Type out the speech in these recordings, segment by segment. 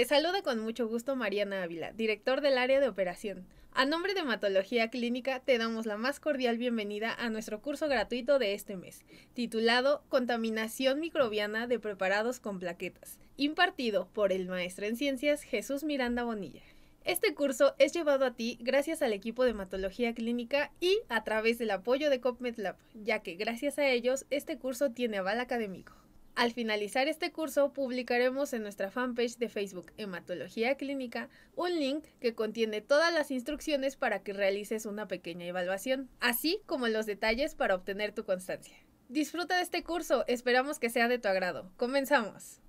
Te saluda con mucho gusto Mariana Ávila, director del área de operación. A nombre de Hematología Clínica te damos la más cordial bienvenida a nuestro curso gratuito de este mes, titulado Contaminación microbiana de preparados con plaquetas, impartido por el maestro en ciencias Jesús Miranda Bonilla. Este curso es llevado a ti gracias al equipo de hematología clínica y a través del apoyo de Lab, ya que gracias a ellos este curso tiene aval académico. Al finalizar este curso, publicaremos en nuestra fanpage de Facebook Hematología Clínica un link que contiene todas las instrucciones para que realices una pequeña evaluación, así como los detalles para obtener tu constancia. Disfruta de este curso, esperamos que sea de tu agrado. Comenzamos.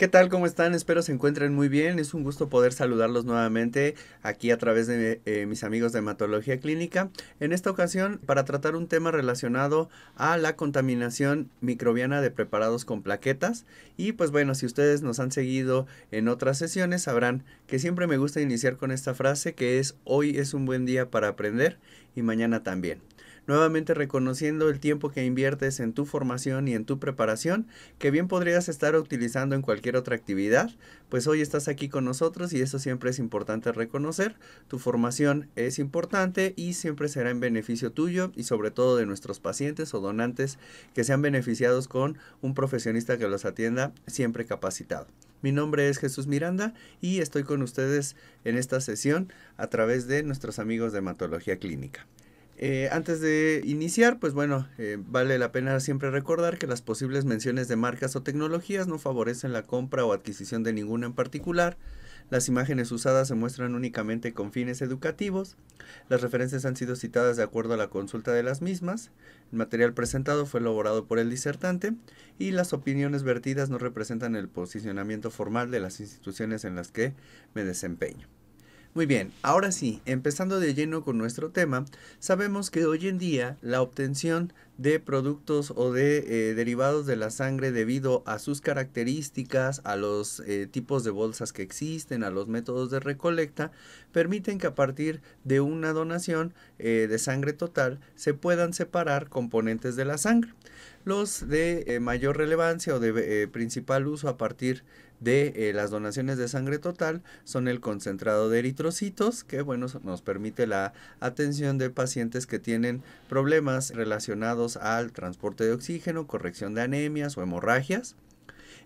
¿Qué tal? ¿Cómo están? Espero se encuentren muy bien. Es un gusto poder saludarlos nuevamente aquí a través de eh, mis amigos de hematología clínica. En esta ocasión, para tratar un tema relacionado a la contaminación microbiana de preparados con plaquetas. Y pues bueno, si ustedes nos han seguido en otras sesiones, sabrán que siempre me gusta iniciar con esta frase que es hoy es un buen día para aprender y mañana también nuevamente reconociendo el tiempo que inviertes en tu formación y en tu preparación, que bien podrías estar utilizando en cualquier otra actividad, pues hoy estás aquí con nosotros y eso siempre es importante reconocer. Tu formación es importante y siempre será en beneficio tuyo y sobre todo de nuestros pacientes o donantes que sean beneficiados con un profesionista que los atienda siempre capacitado. Mi nombre es Jesús Miranda y estoy con ustedes en esta sesión a través de nuestros amigos de hematología clínica. Eh, antes de iniciar, pues bueno, eh, vale la pena siempre recordar que las posibles menciones de marcas o tecnologías no favorecen la compra o adquisición de ninguna en particular. Las imágenes usadas se muestran únicamente con fines educativos. Las referencias han sido citadas de acuerdo a la consulta de las mismas. El material presentado fue elaborado por el disertante y las opiniones vertidas no representan el posicionamiento formal de las instituciones en las que me desempeño. Muy bien, ahora sí, empezando de lleno con nuestro tema, sabemos que hoy en día la obtención de productos o de eh, derivados de la sangre debido a sus características, a los eh, tipos de bolsas que existen, a los métodos de recolecta, permiten que a partir de una donación eh, de sangre total se puedan separar componentes de la sangre. Los de mayor relevancia o de principal uso a partir de de eh, las donaciones de sangre total son el concentrado de eritrocitos, que bueno, nos permite la atención de pacientes que tienen problemas relacionados al transporte de oxígeno, corrección de anemias o hemorragias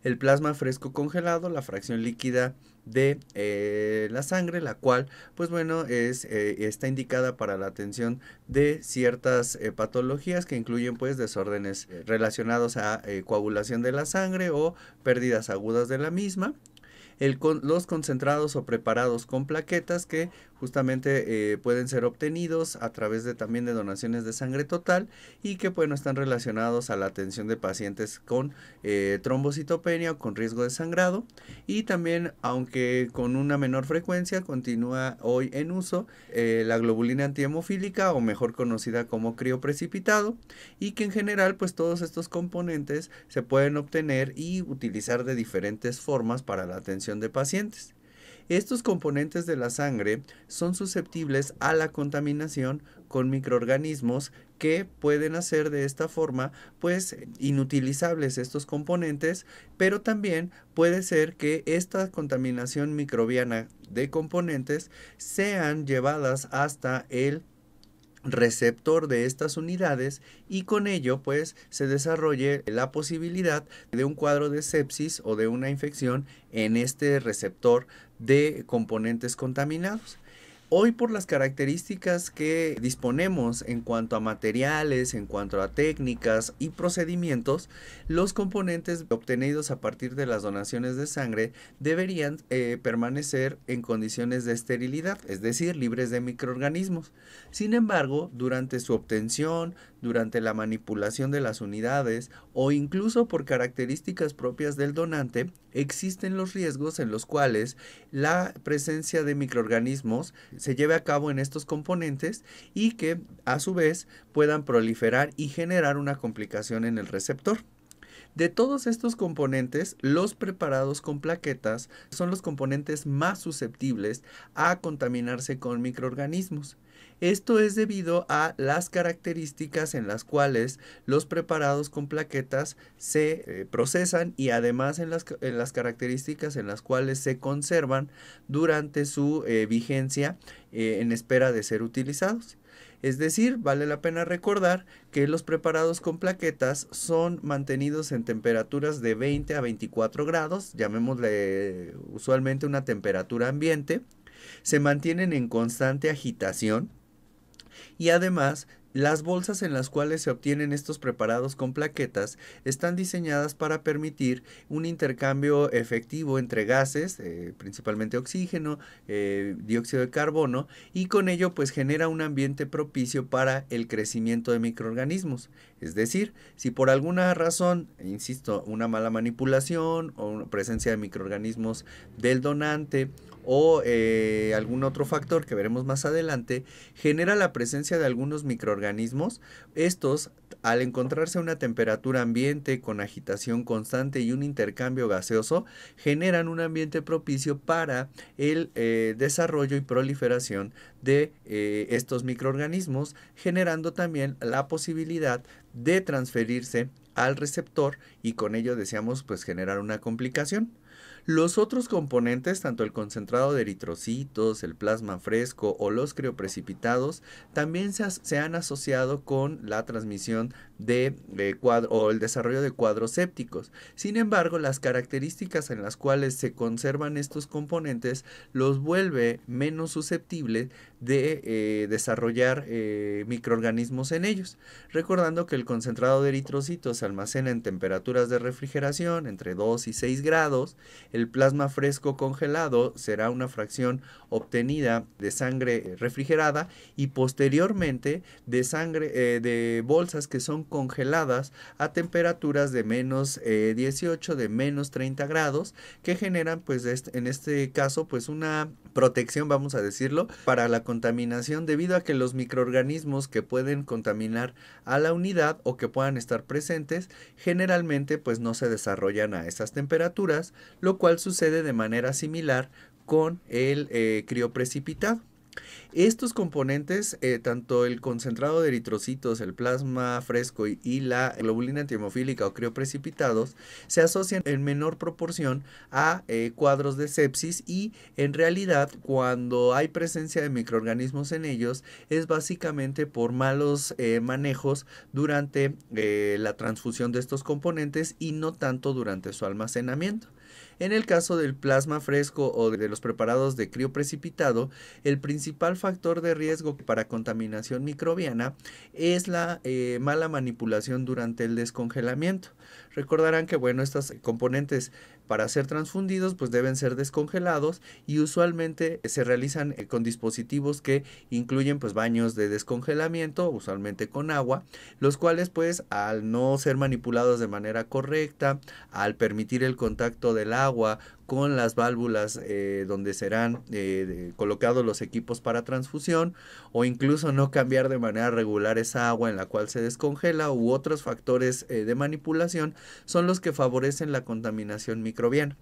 el plasma fresco congelado, la fracción líquida de eh, la sangre, la cual, pues bueno, es, eh, está indicada para la atención de ciertas eh, patologías que incluyen pues desórdenes relacionados a coagulación de la sangre o pérdidas agudas de la misma los concentrados o preparados con plaquetas que justamente eh, pueden ser obtenidos a través de también de donaciones de sangre total y que están relacionados a la atención de pacientes con eh, trombocitopenia o con riesgo de sangrado y también aunque con una menor frecuencia continúa hoy en uso eh, la globulina antihemofílica o mejor conocida como crioprecipitado y que en general pues todos estos componentes se pueden obtener y utilizar de diferentes formas para la atención de pacientes. Estos componentes de la sangre son susceptibles a la contaminación con microorganismos que pueden hacer de esta forma pues inutilizables estos componentes, pero también puede ser que esta contaminación microbiana de componentes sean llevadas hasta el receptor de estas unidades y con ello pues se desarrolle la posibilidad de un cuadro de sepsis o de una infección en este receptor de componentes contaminados. Hoy por las características que disponemos en cuanto a materiales, en cuanto a técnicas y procedimientos, los componentes obtenidos a partir de las donaciones de sangre deberían eh, permanecer en condiciones de esterilidad, es decir, libres de microorganismos. Sin embargo, durante su obtención, durante la manipulación de las unidades o incluso por características propias del donante, existen los riesgos en los cuales la presencia de microorganismos se lleve a cabo en estos componentes y que a su vez puedan proliferar y generar una complicación en el receptor. De todos estos componentes, los preparados con plaquetas son los componentes más susceptibles a contaminarse con microorganismos. Esto es debido a las características en las cuales los preparados con plaquetas se eh, procesan y además en las, características en las cuales se conservan durante su eh, vigencia eh, en espera de ser utilizados. Es decir, vale la pena recordar que los preparados con plaquetas son mantenidos en temperaturas de 20 a 24 grados, llamémosle usualmente una temperatura ambiente. Se mantienen en constante agitación, y además las bolsas en las cuales se obtienen estos preparados con plaquetas están diseñadas para permitir un intercambio efectivo entre gases, eh, principalmente oxígeno, eh, dióxido de carbono, y con ello pues genera un ambiente propicio para el crecimiento de microorganismos. Es decir, si por alguna razón, insisto, una mala manipulación o presencia de microorganismos del donante o eh, algún otro factor que veremos más adelante, genera la presencia de algunos microorganismos. Estos, al encontrarse a una temperatura ambiente con agitación constante y un intercambio gaseoso, generan un ambiente propicio para el eh, desarrollo y proliferación de eh, estos microorganismos, generando también la posibilidad de transferirse al receptor y con ello deseamos pues generar una complicación. Los otros componentes, tanto el concentrado de eritrocitos, el plasma fresco o los creoprecipitados, también se, han asociado con la transmisión de, o el desarrollo de cuadros sépticos. Sin embargo, las características en las cuales se conservan estos componentes los vuelve menos susceptibles de eh, desarrollar eh, microorganismos en ellos. Recordando que el concentrado de eritrocitos se almacena en temperaturas de refrigeración entre 2 y 6 grados, el plasma fresco congelado será una fracción obtenida de sangre eh, refrigerada y posteriormente de sangre de bolsas que son congeladas a temperaturas de menos 18, de menos 30 grados, que generan pues en este caso pues una protección, vamos a decirlo, para la contaminación debido a que los microorganismos que pueden contaminar a la unidad o que puedan estar presentes generalmente pues no se desarrollan a esas temperaturas, lo cual sucede de manera similar con el eh, crioprecipitado. Estos componentes, eh, tanto el concentrado de eritrocitos, el plasma fresco y, la globulina antiemofílica o crioprecipitados, se asocian en menor proporción a eh, cuadros de sepsis y en realidad cuando hay presencia de microorganismos en ellos es básicamente por malos eh, manejos durante la transfusión de estos componentes y no tanto durante su almacenamiento. En el caso del plasma fresco o de los preparados de crío precipitado, el principal factor de riesgo para contaminación microbiana es la eh, mala manipulación durante el descongelamiento. Recordarán que, bueno, estas componentes para ser transfundidos, pues deben ser descongelados y usualmente se realizan eh, con dispositivos que incluyen pues baños de descongelamiento, usualmente con agua, los cuales pues al no ser manipulados de manera correcta, al permitir el contacto del agua con las válvulas eh, donde serán eh, colocados los equipos para transfusión o incluso no cambiar de manera regular esa agua en la cual se descongela u otros factores eh, de manipulación son los que favorecen la contaminación microbiana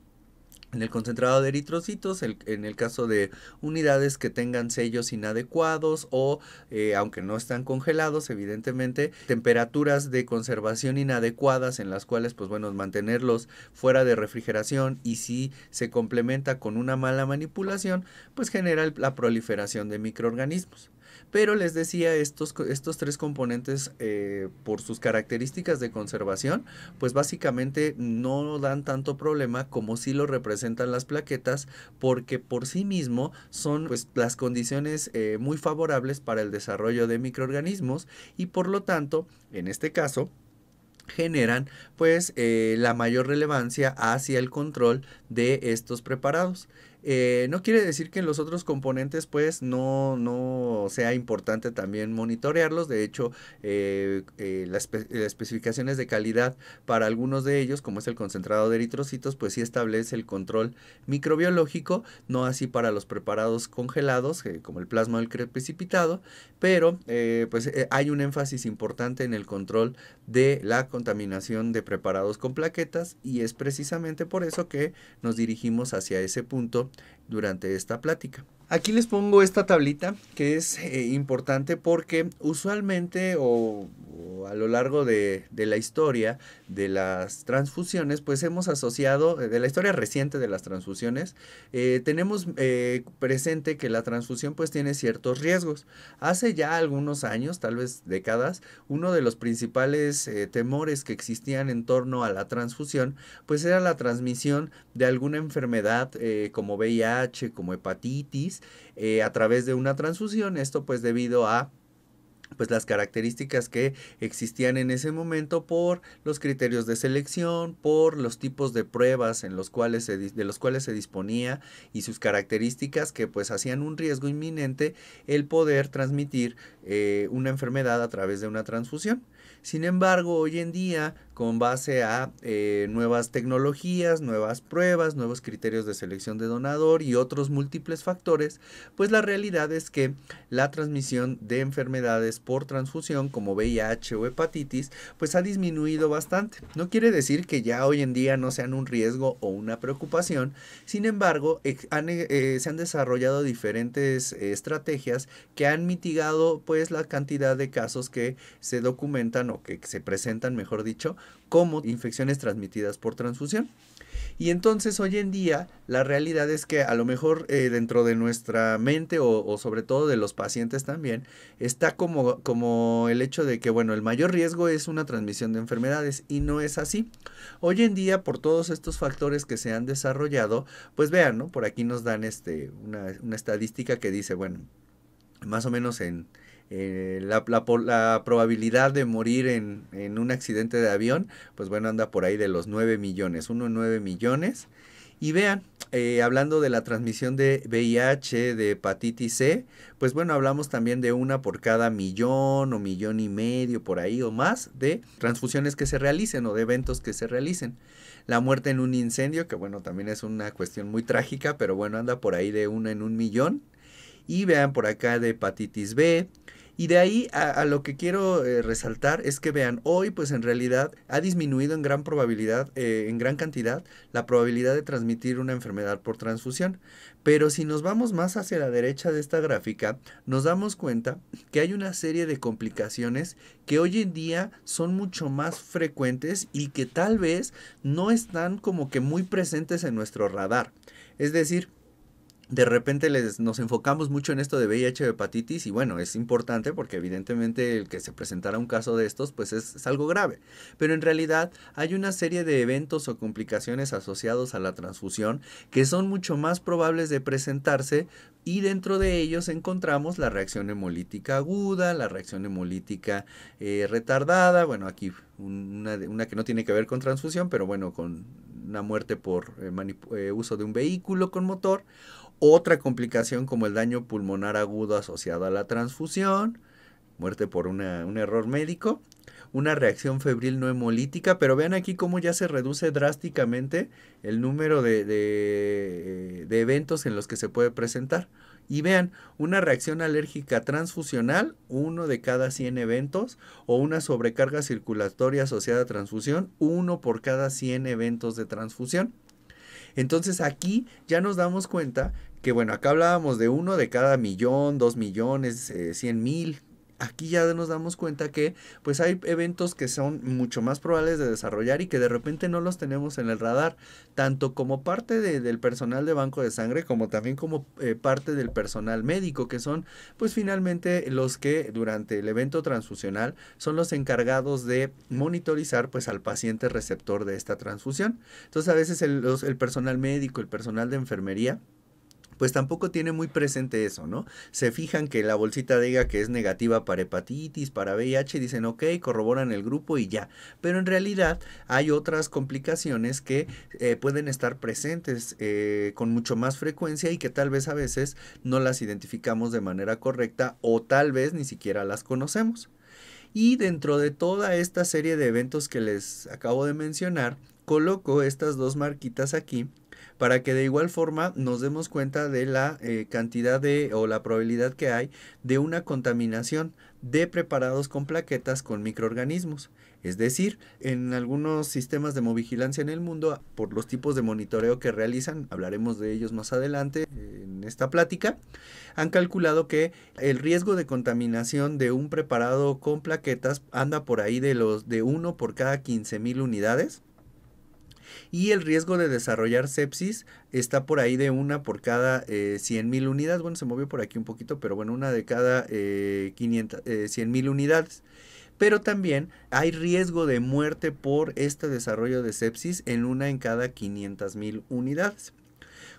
en el concentrado de eritrocitos, en el caso de unidades que tengan sellos inadecuados o, eh, aunque no están congelados, evidentemente, temperaturas de conservación inadecuadas en las cuales, pues bueno, mantenerlos fuera de refrigeración y si se complementa con una mala manipulación, pues genera la proliferación de microorganismos. Pero les decía, estos, estos tres componentes, eh, por sus características de conservación, pues básicamente no dan tanto problema como si lo representan las plaquetas, porque por sí mismo son pues, las condiciones eh, muy favorables para el desarrollo de microorganismos y por lo tanto, en este caso, generan pues eh, la mayor relevancia hacia el control de estos preparados. Eh, no quiere decir que en los otros componentes pues no, sea importante también monitorearlos. De hecho, eh, eh, las, especificaciones de calidad para algunos de ellos, como es el concentrado de eritrocitos, pues sí establece el control microbiológico, no así para los preparados congelados, como el plasma del precipitado, pero pues hay un énfasis importante en el control de la contaminación de preparados con plaquetas y es precisamente por eso que nos dirigimos hacia ese punto durante esta plática. Aquí les pongo esta tablita que es eh, importante porque usualmente o, a lo largo de, la historia de las transfusiones, pues hemos asociado, eh, de la historia reciente de las transfusiones, eh, tenemos presente que la transfusión pues tiene ciertos riesgos. Hace ya algunos años, tal vez décadas, uno de los principales temores que existían en torno a la transfusión pues era la transmisión de alguna enfermedad como VIH, como hepatitis, eh, a través de una transfusión. Esto pues debido a pues las características que existían en ese momento por los criterios de selección, por los tipos de pruebas en los cuales de los cuales se disponía y sus características que pues hacían un riesgo inminente el poder transmitir eh, una enfermedad a través de una transfusión. Sin embargo, hoy en día con base a eh, nuevas tecnologías, nuevas pruebas, nuevos criterios de selección de donador y otros múltiples factores, pues la realidad es que la transmisión de enfermedades por transfusión como VIH o hepatitis, pues ha disminuido bastante. No quiere decir que ya hoy en día no sean un riesgo o una preocupación, sin embargo, eh, se han desarrollado diferentes estrategias que han mitigado pues la cantidad de casos que se documentan o que se presentan, mejor dicho, como infecciones transmitidas por transfusión. Y entonces hoy en día la realidad es que a lo mejor eh, dentro de nuestra mente o, sobre todo de los pacientes también está como, como el hecho de que bueno, el mayor riesgo es una transmisión de enfermedades y no es así. Hoy en día por todos estos factores que se han desarrollado, pues vean, ¿no? Por aquí nos dan este, una, una estadística que dice, bueno, más o menos en eh, la, la, probabilidad de morir en, un accidente de avión, pues bueno, anda por ahí de los 9 millones, 1 9 millones. Y vean, eh, hablando de la transmisión de VIH, de hepatitis C, pues bueno, hablamos también de una por cada millón o millón y medio por ahí o más de transfusiones que se realicen o de eventos que se realicen. La muerte en un incendio, que bueno, también es una cuestión muy trágica, pero bueno, anda por ahí de una en un millón y vean por acá de hepatitis B. Y de ahí a, lo que quiero eh, resaltar es que vean, hoy pues en realidad ha disminuido en gran probabilidad, eh, en gran cantidad, la probabilidad de transmitir una enfermedad por transfusión. Pero si nos vamos más hacia la derecha de esta gráfica, nos damos cuenta que hay una serie de complicaciones que hoy en día son mucho más frecuentes y que tal vez no están como que muy presentes en nuestro radar. Es decir, de repente les, nos enfocamos mucho en esto de VIH o hepatitis y bueno, es importante porque evidentemente el que se presentara un caso de estos pues es, algo grave. Pero en realidad hay una serie de eventos o complicaciones asociados a la transfusión que son mucho más probables de presentarse y dentro de ellos encontramos la reacción hemolítica aguda, la reacción hemolítica eh, retardada, bueno, aquí una, que no tiene que ver con transfusión, pero bueno, con una muerte por eh, eh, uso de un vehículo con motor otra complicación como el daño pulmonar agudo asociado a la transfusión, muerte por un error médico, una reacción febril no hemolítica, pero vean aquí cómo ya se reduce drásticamente el número de, de eh, eventos en los que se puede presentar. Y vean, una reacción alérgica transfusional, uno de cada 100 eventos, o una sobrecarga circulatoria asociada a transfusión, uno por cada 100 eventos de transfusión. Entonces aquí ya nos damos cuenta que bueno, acá hablábamos de uno de cada millón, dos millones, eh, cien mil. Aquí ya nos damos cuenta que pues hay eventos que son mucho más probables de desarrollar y que de repente no los tenemos en el radar, tanto como parte del personal de banco de sangre como también como eh, parte del personal médico, que son pues finalmente los que durante el evento transfusional son los encargados de monitorizar pues al paciente receptor de esta transfusión. Entonces a veces el personal médico, el personal de enfermería, pues tampoco tiene muy presente eso, ¿no? Se fijan que la bolsita diga que es negativa para hepatitis, para VIH, dicen, ok, corroboran el grupo y ya. Pero en realidad hay otras complicaciones que eh, pueden estar presentes eh, con mucho más frecuencia y que tal vez a veces no las identificamos de manera correcta o tal vez ni siquiera las conocemos. Y dentro de toda esta serie de eventos que les acabo de mencionar, coloco estas dos marquitas aquí para que de igual forma nos demos cuenta de la eh, cantidad de o la probabilidad que hay de una contaminación de preparados con plaquetas con microorganismos. Es decir, en algunos sistemas de hemovigilancia en el mundo, por los tipos de monitoreo que realizan, hablaremos de ellos más adelante en esta plática, han calculado que el riesgo de contaminación de un preparado con plaquetas anda por ahí de los de uno por cada 15.000 mil unidades y el riesgo de desarrollar sepsis está por ahí de una por cada 100,000 eh, unidades. Bueno, se movió por aquí un poquito, pero bueno, una de cada eh, eh unidades pero también hay riesgo de muerte por este desarrollo de sepsis en una en cada 500,000 unidades.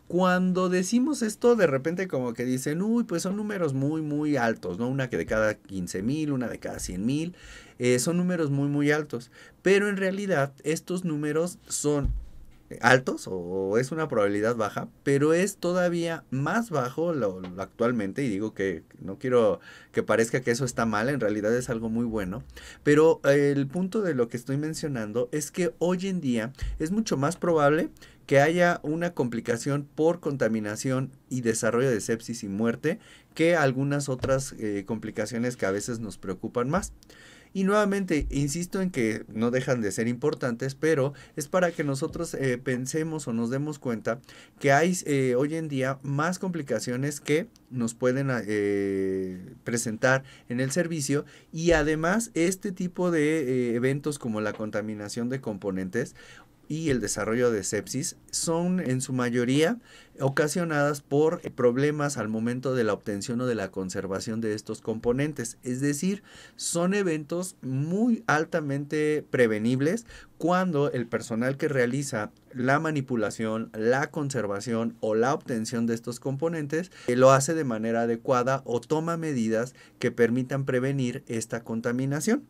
Cuando decimos esto, de repente como que dicen, uy, pues son números muy, muy altos, ¿no? Una que de cada 15,000, una de cada 100,000, eh, son números muy, muy altos. Pero en realidad estos números son altos o es una probabilidad baja, pero es todavía más bajo actualmente y digo que no quiero que parezca que eso está mal, en realidad es algo muy bueno, pero el punto de lo que estoy mencionando es que hoy en día es mucho más probable que haya una complicación por contaminación y desarrollo de sepsis y muerte que algunas otras eh, complicaciones que a veces nos preocupan más. Y nuevamente, insisto en que no dejan de ser importantes, pero es para que nosotros eh, pensemos o nos demos cuenta que hay eh, hoy en día más complicaciones que nos pueden eh, presentar en el servicio y además este tipo de eventos como la contaminación de componentes y el desarrollo de sepsis son en su mayoría ocasionadas por problemas al momento de la obtención o de la conservación de estos componentes. Es decir, son eventos muy altamente prevenibles cuando el personal que realiza la manipulación, la conservación o la obtención de estos componentes eh, lo hace de manera adecuada o toma medidas que permitan prevenir esta contaminación.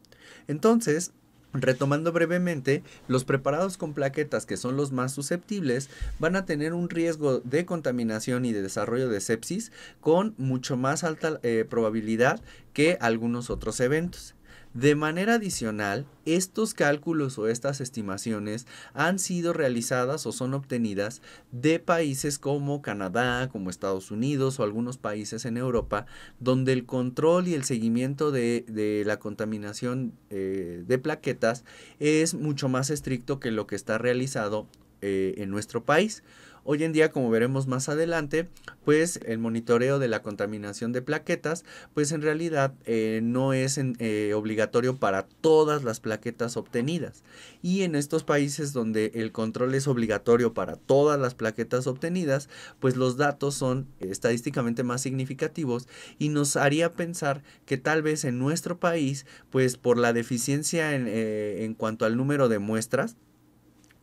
Entonces, Retomando brevemente, los preparados con plaquetas, que son los más susceptibles, van a tener un riesgo de contaminación y de desarrollo de sepsis con mucho más alta eh, probabilidad que algunos otros eventos. De manera adicional, estos cálculos o estas estimaciones han sido realizadas o son obtenidas de países como Canadá, como Estados Unidos o algunos países en Europa, donde el control y el seguimiento de, la contaminación eh, de plaquetas es mucho más estricto que lo que está realizado eh, en nuestro país. Hoy en día, como veremos más adelante, pues el monitoreo de la contaminación de plaquetas, pues en realidad eh, no es eh, obligatorio para todas las plaquetas obtenidas. Y en estos países donde el control es obligatorio para todas las plaquetas obtenidas, pues los datos son estadísticamente más significativos y nos haría pensar que tal vez en nuestro país, pues por la deficiencia en eh, cuanto al número de muestras,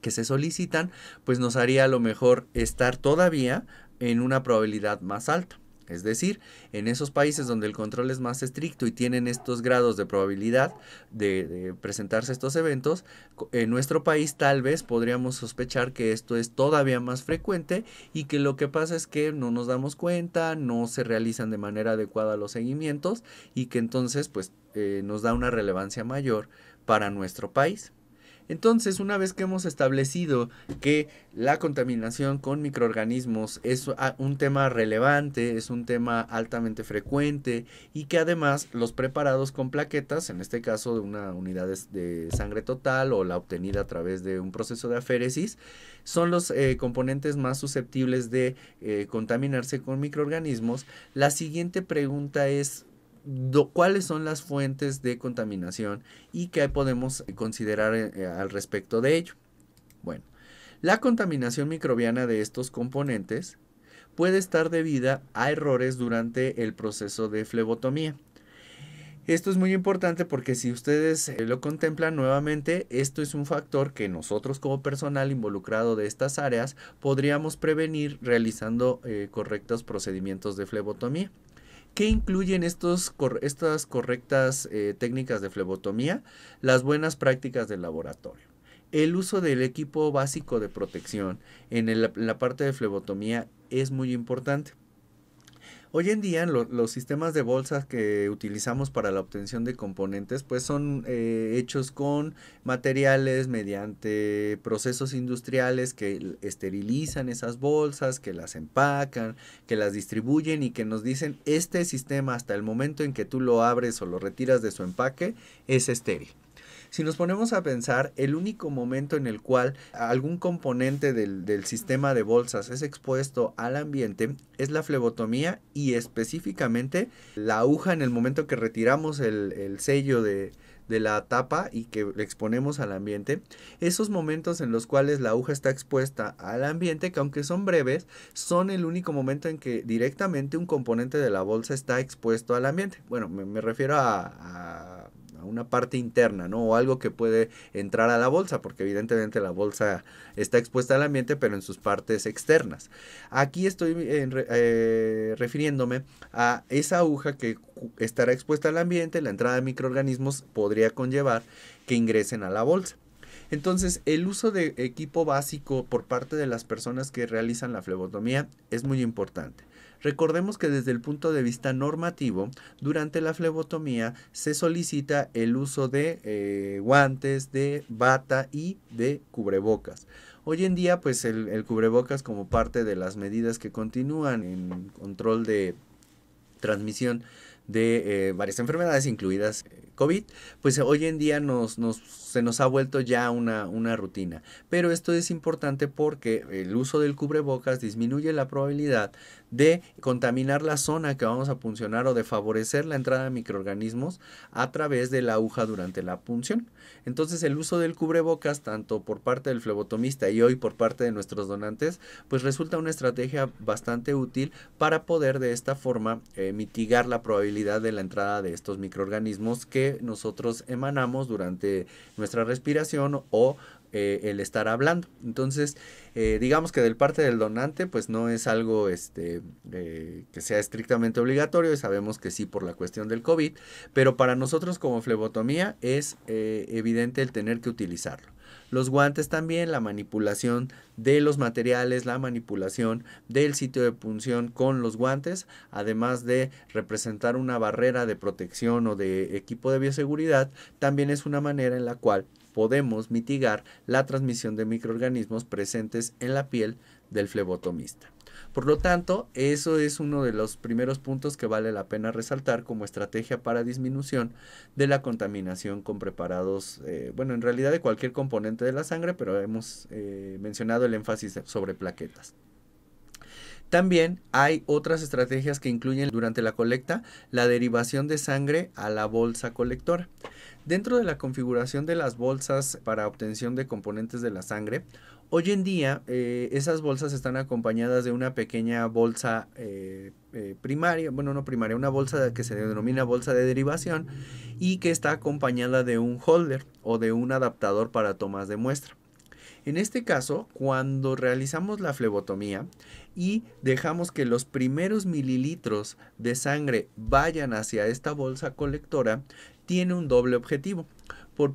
que se solicitan, pues nos haría a lo mejor estar todavía en una probabilidad más alta. Es decir, en esos países donde el control es más estricto y tienen estos grados de probabilidad de, presentarse estos eventos, en nuestro país tal vez podríamos sospechar que esto es todavía más frecuente y que lo que pasa es que no nos damos cuenta, no se realizan de manera adecuada los seguimientos y que entonces pues eh, nos da una relevancia mayor para nuestro país. Entonces, una vez que hemos establecido que la contaminación con microorganismos es ah, un tema relevante, es un tema altamente frecuente y que además los preparados con plaquetas, en este caso de una unidad de, sangre total o la obtenida a través de un proceso de aféresis, son los eh, componentes más susceptibles de eh, contaminarse con microorganismos. La siguiente pregunta es, cuáles son las fuentes de contaminación y qué podemos eh, considerar eh, eh, al respecto de ello. Bueno, la contaminación microbiana de estos componentes puede estar debida a errores durante el proceso de flebotomía. Esto es muy importante porque si ustedes lo contemplan nuevamente, esto es un factor que nosotros como personal involucrado de estas áreas podríamos prevenir realizando correctos procedimientos de flebotomía. ¿Qué incluyen estos, estas correctas eh, técnicas de flebotomía? Las buenas prácticas del laboratorio. El uso del equipo básico de protección en la parte de flebotomía es muy importante. Hoy en día los sistemas de bolsas que utilizamos para la obtención de componentes pues son eh, hechos con materiales mediante procesos industriales que esterilizan esas bolsas, que las empacan, que las distribuyen y que nos dicen este sistema hasta el momento en que tú lo abres o lo retiras de su empaque es estéril. Si nos ponemos a pensar, el único momento en el cual algún componente del, sistema de bolsas es expuesto al ambiente es la flebotomía y específicamente la aguja en el momento que retiramos el, sello de, la tapa y que le exponemos al ambiente, esos momentos en los cuales la aguja está expuesta al ambiente, que aunque son breves, son el único momento en que directamente un componente de la bolsa está expuesto al ambiente. Bueno, me, refiero a a una parte interna, ¿no? O algo que puede entrar a la bolsa, porque evidentemente la bolsa está expuesta al ambiente, pero en sus partes externas. Aquí estoy eh, eh, refiriéndome a esa aguja que estará expuesta al ambiente, la entrada de microorganismos podría conllevar que ingresen a la bolsa. Entonces, el uso de equipo básico por parte de las personas que realizan la flebotomía es muy importante. Recordemos que desde el punto de vista normativo, durante la flebotomía se solicita el uso de eh, guantes, de bata y de cubrebocas. Hoy en día, pues el, cubrebocas como parte de las medidas que continúan en control de transmisión de eh, varias enfermedades, incluidas eh, COVID, pues hoy en día nos, se nos ha vuelto ya una, una rutina. Pero esto es importante porque el uso del cubrebocas disminuye la probabilidad de contaminar la zona que vamos a puncionar o de favorecer la entrada de microorganismos a través de la aguja durante la punción. Entonces el uso del cubrebocas, tanto por parte del flebotomista y hoy por parte de nuestros donantes, pues resulta una estrategia bastante útil para poder de esta forma eh, mitigar la probabilidad de la entrada de estos microorganismos que nosotros emanamos durante nuestra respiración o eh, el estar hablando. Entonces, eh, digamos que del parte del donante, pues no es algo este, eh, que sea estrictamente obligatorio, y sabemos que sí por la cuestión del COVID, pero para nosotros como flebotomía es evidente el tener que utilizarlo. Los guantes también, la manipulación de los materiales, la manipulación del sitio de punción con los guantes, además de representar una barrera de protección o de equipo de bioseguridad, también es una manera en la cual podemos mitigar la transmisión de microorganismos presentes en la piel del flebotomista. Por lo tanto, eso es uno de los primeros puntos que vale la pena resaltar como estrategia para disminución de la contaminación con preparados, eh, bueno, en realidad de cualquier componente de la sangre, pero hemos eh, mencionado el énfasis sobre plaquetas. También hay otras estrategias que incluyen durante la colecta la derivación de sangre a la bolsa colectora. Dentro de la configuración de las bolsas para obtención de componentes de la sangre, hoy en día eh, esas bolsas están acompañadas de una pequeña bolsa eh, eh, primaria, bueno, no primaria, una bolsa que se denomina bolsa de derivación y que está acompañada de un holder o de un adaptador para tomas de muestra. En este caso, cuando realizamos la flebotomía y dejamos que los primeros mililitros de sangre vayan hacia esta bolsa colectora, tiene un doble objetivo. Por,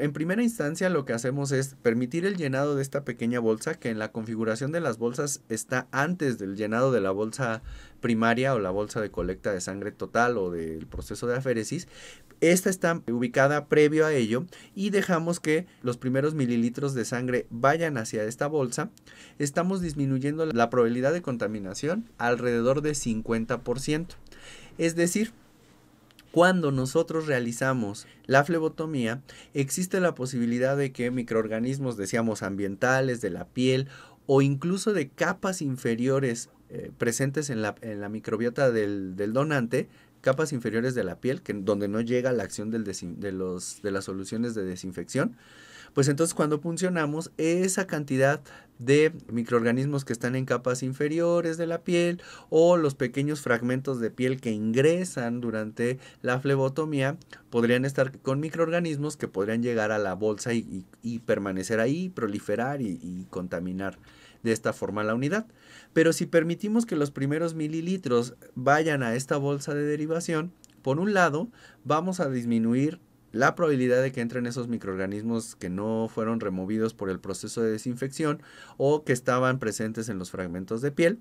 en primera instancia lo que hacemos es permitir el llenado de esta pequeña bolsa que en la configuración de las bolsas está antes del llenado de la bolsa primaria o la bolsa de colecta de sangre total o del proceso de aféresis. Esta está ubicada previo a ello y dejamos que los primeros mililitros de sangre vayan hacia esta bolsa. Estamos disminuyendo la probabilidad de contaminación alrededor de 50%. Es decir, cuando nosotros realizamos la flebotomía, existe la posibilidad de que microorganismos, decíamos, ambientales, de la piel o incluso de capas inferiores eh, presentes en la, en la microbiota del, donante, capas inferiores de la piel, que, donde no llega la acción de los, de las soluciones de desinfección, pues entonces cuando funcionamos esa cantidad de microorganismos que están en capas inferiores de la piel o los pequeños fragmentos de piel que ingresan durante la flebotomía podrían estar con microorganismos que podrían llegar a la bolsa y, permanecer ahí, proliferar y contaminar de esta forma la unidad. Pero si permitimos que los primeros mililitros vayan a esta bolsa de derivación, por un lado vamos a disminuir la probabilidad de que entren esos microorganismos que no fueron removidos por el proceso de desinfección o que estaban presentes en los fragmentos de piel.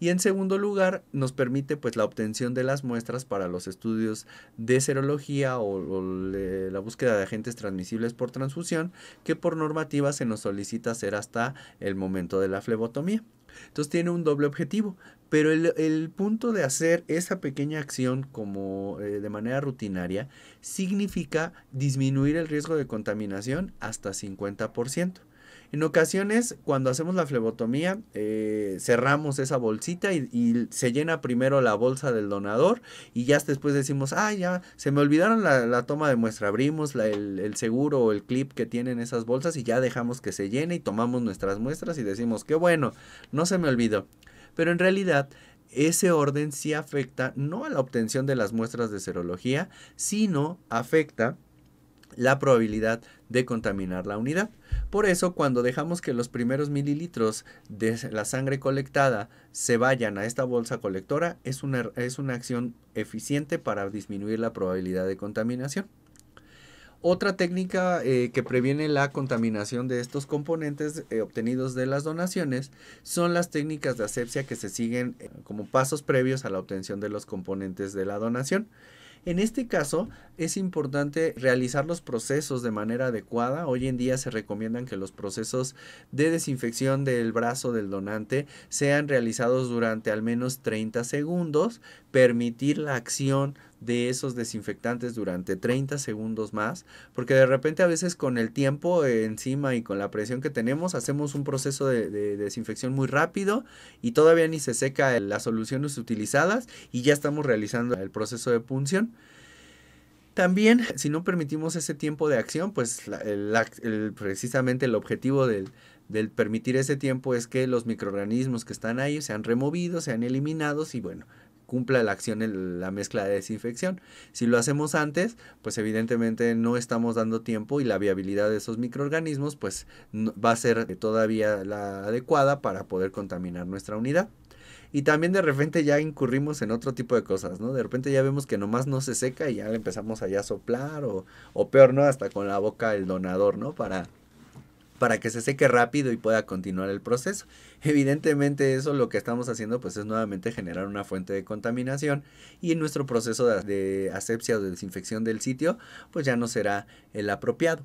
Y en segundo lugar, nos permite pues la obtención de las muestras para los estudios de serología o, la búsqueda de agentes transmisibles por transfusión, que por normativa se nos solicita hacer hasta el momento de la flebotomía. Entonces tiene un doble objetivo, pero el, punto de hacer esa pequeña acción como eh, de manera rutinaria significa disminuir el riesgo de contaminación hasta 50%. En ocasiones, cuando hacemos la flebotomía, eh, cerramos esa bolsita y, se llena primero la bolsa del donador y ya después decimos, ah, ya, se me olvidaron la, toma de muestra, abrimos el, el, seguro o el clip que tienen esas bolsas y ya dejamos que se llene y tomamos nuestras muestras y decimos, qué bueno, no se me olvidó. Pero en realidad ese orden sí afecta no a la obtención de las muestras de serología, sino afecta la probabilidad de contaminar la unidad. Por eso, cuando dejamos que los primeros mililitros de la sangre colectada se vayan a esta bolsa colectora, es una, es una acción eficiente para disminuir la probabilidad de contaminación. Otra técnica eh, que previene la contaminación de estos componentes eh, obtenidos de las donaciones son las técnicas de asepsia que se siguen eh, como pasos previos a la obtención de los componentes de la donación. En este caso, es importante realizar los procesos de manera adecuada. Hoy en día se recomiendan que los procesos de desinfección del brazo del donante sean realizados durante al menos 30 segundos, permitir la acción de esos desinfectantes durante 30 segundos más, porque de repente a veces con el tiempo eh, encima y con la presión que tenemos, hacemos un proceso de, desinfección muy rápido y todavía ni se seca las soluciones utilizadas y ya estamos realizando el proceso de punción. También, si no permitimos ese tiempo de acción, pues precisamente el objetivo del, del permitir ese tiempo es que los microorganismos que están ahí sean removidos, sean eliminados y bueno, cumpla la acción en la mezcla de desinfección. Si lo hacemos antes, pues evidentemente no estamos dando tiempo y la viabilidad de esos microorganismos pues va a ser todavía la adecuada para poder contaminar nuestra unidad. Y también de repente ya incurrimos en otro tipo de cosas, ¿no? De repente ya vemos que nomás no se seca y ya empezamos allá a soplar o, o peor, ¿no? Hasta con la boca el donador, ¿no? Para, para que se seque rápido y pueda continuar el proceso. Evidentemente eso lo que estamos haciendo pues es nuevamente generar una fuente de contaminación y en nuestro proceso de, de asepsia o de desinfección del sitio pues ya no será el apropiado.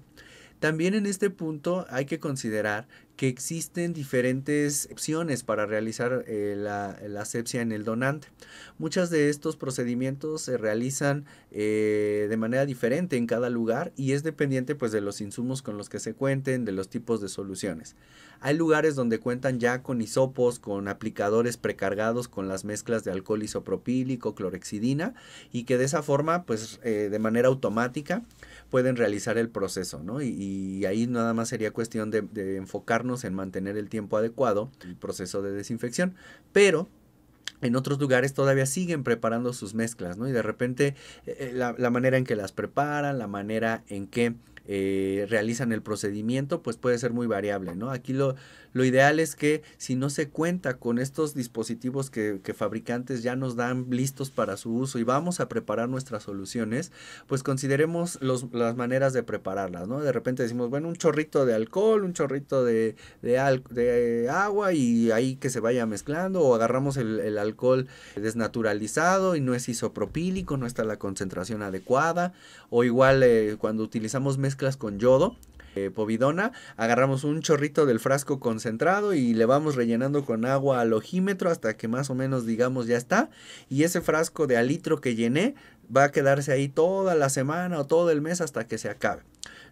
También en este punto hay que considerar que existen diferentes opciones para realizar eh, la, la, asepsia en el donante. Muchos de estos procedimientos se realizan eh, de manera diferente en cada lugar y es dependiente pues de los insumos con los que se cuenten, de los tipos de soluciones. Hay lugares donde cuentan ya con hisopos, con aplicadores precargados con las mezclas de alcohol isopropílico, clorexidina y que de esa forma pues eh, de manera automática pueden realizar el proceso, Y, ahí nada más sería cuestión de enfocarnos en mantener el tiempo adecuado, el proceso de desinfección, pero en otros lugares todavía siguen preparando sus mezclas, ¿no? Y de repente eh, eh, la, la, manera en que las preparan, la manera en que eh, realizan el procedimiento, pues puede ser muy variable, ¿no? Aquí lo, lo ideal es que si no se cuenta con estos dispositivos que, fabricantes ya nos dan listos para su uso y vamos a preparar nuestras soluciones, pues consideremos las maneras de prepararlas, ¿no? De repente decimos, bueno, un chorrito de alcohol, un chorrito de, de, agua y ahí que se vaya mezclando o agarramos el, alcohol desnaturalizado y no es isopropílico, no está la concentración adecuada o igual eh, cuando utilizamos mezclas con yodo, povidona, eh, agarramos un chorrito del frasco concentrado y le vamos rellenando con agua al ojímetro hasta que más o menos digamos ya está. Y ese frasco de alitro que llené va a quedarse ahí toda la semana o todo el mes hasta que se acabe.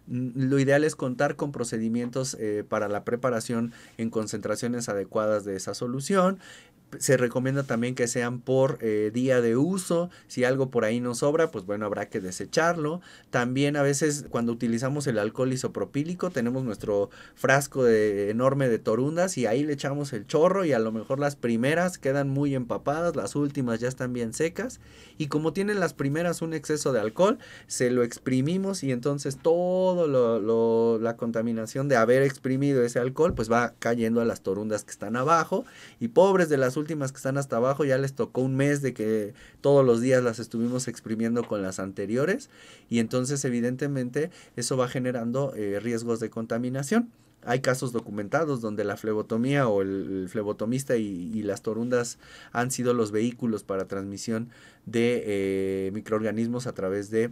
Mm, lo ideal es contar con procedimientos eh, para la preparación en concentraciones adecuadas de esa solución, se recomienda también que sean por eh, día de uso. Si algo por ahí nos sobra, pues bueno, habrá que desecharlo. También a veces cuando utilizamos el alcohol isopropílico, tenemos nuestro frasco enorme de torundas y ahí le echamos el chorro y a lo mejor las primeras quedan muy empapadas, las últimas ya están bien secas. Y como tienen las primeras un exceso de alcohol, se lo exprimimos y entonces todo la contaminación de haber exprimido ese alcohol, pues va cayendo a las torundas que están abajo y pobres de las últimas que están hasta abajo ya les tocó un mes de que todos los días las estuvimos exprimiendo con las anteriores y entonces evidentemente eso va generando eh, riesgos de contaminación. Hay casos documentados donde la flebotomía o el, flebotomista y, las torundas han sido los vehículos para transmisión de eh, microorganismos a través de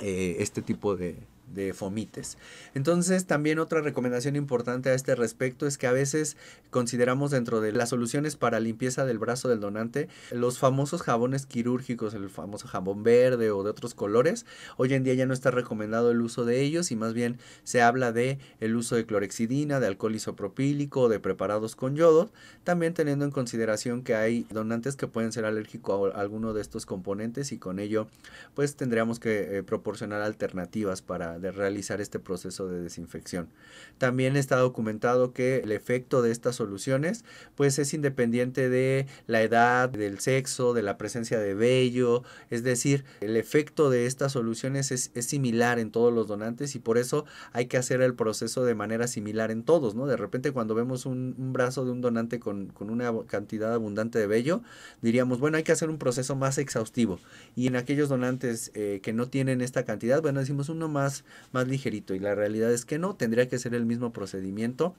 eh, este tipo de, de fomites. Entonces, también otra recomendación importante a este respecto es que a veces consideramos dentro de las soluciones para limpieza del brazo del donante los famosos jabones quirúrgicos, el famoso jabón verde o de otros colores. Hoy en día ya no está recomendado el uso de ellos y más bien se habla de el uso de clorexidina, de alcohol isopropílico, de preparados con yodo, también teniendo en consideración que hay donantes que pueden ser alérgicos a alguno de estos componentes y con ello pues tendríamos que eh, proporcionar alternativas para de realizar este proceso de desinfección. También está documentado que el efecto de estas soluciones pues es independiente de la edad, del sexo, de la presencia de vello, es decir, el efecto de estas soluciones es, similar en todos los donantes y por eso hay que hacer el proceso de manera similar en todos, ¿no? De repente cuando vemos un, brazo de un donante con, una cantidad abundante de vello, diríamos, bueno, hay que hacer un proceso más exhaustivo. Y en aquellos donantes eh, que no tienen esta cantidad, bueno, decimos uno más más ligerito y la realidad es que no, tendría que ser el mismo procedimiento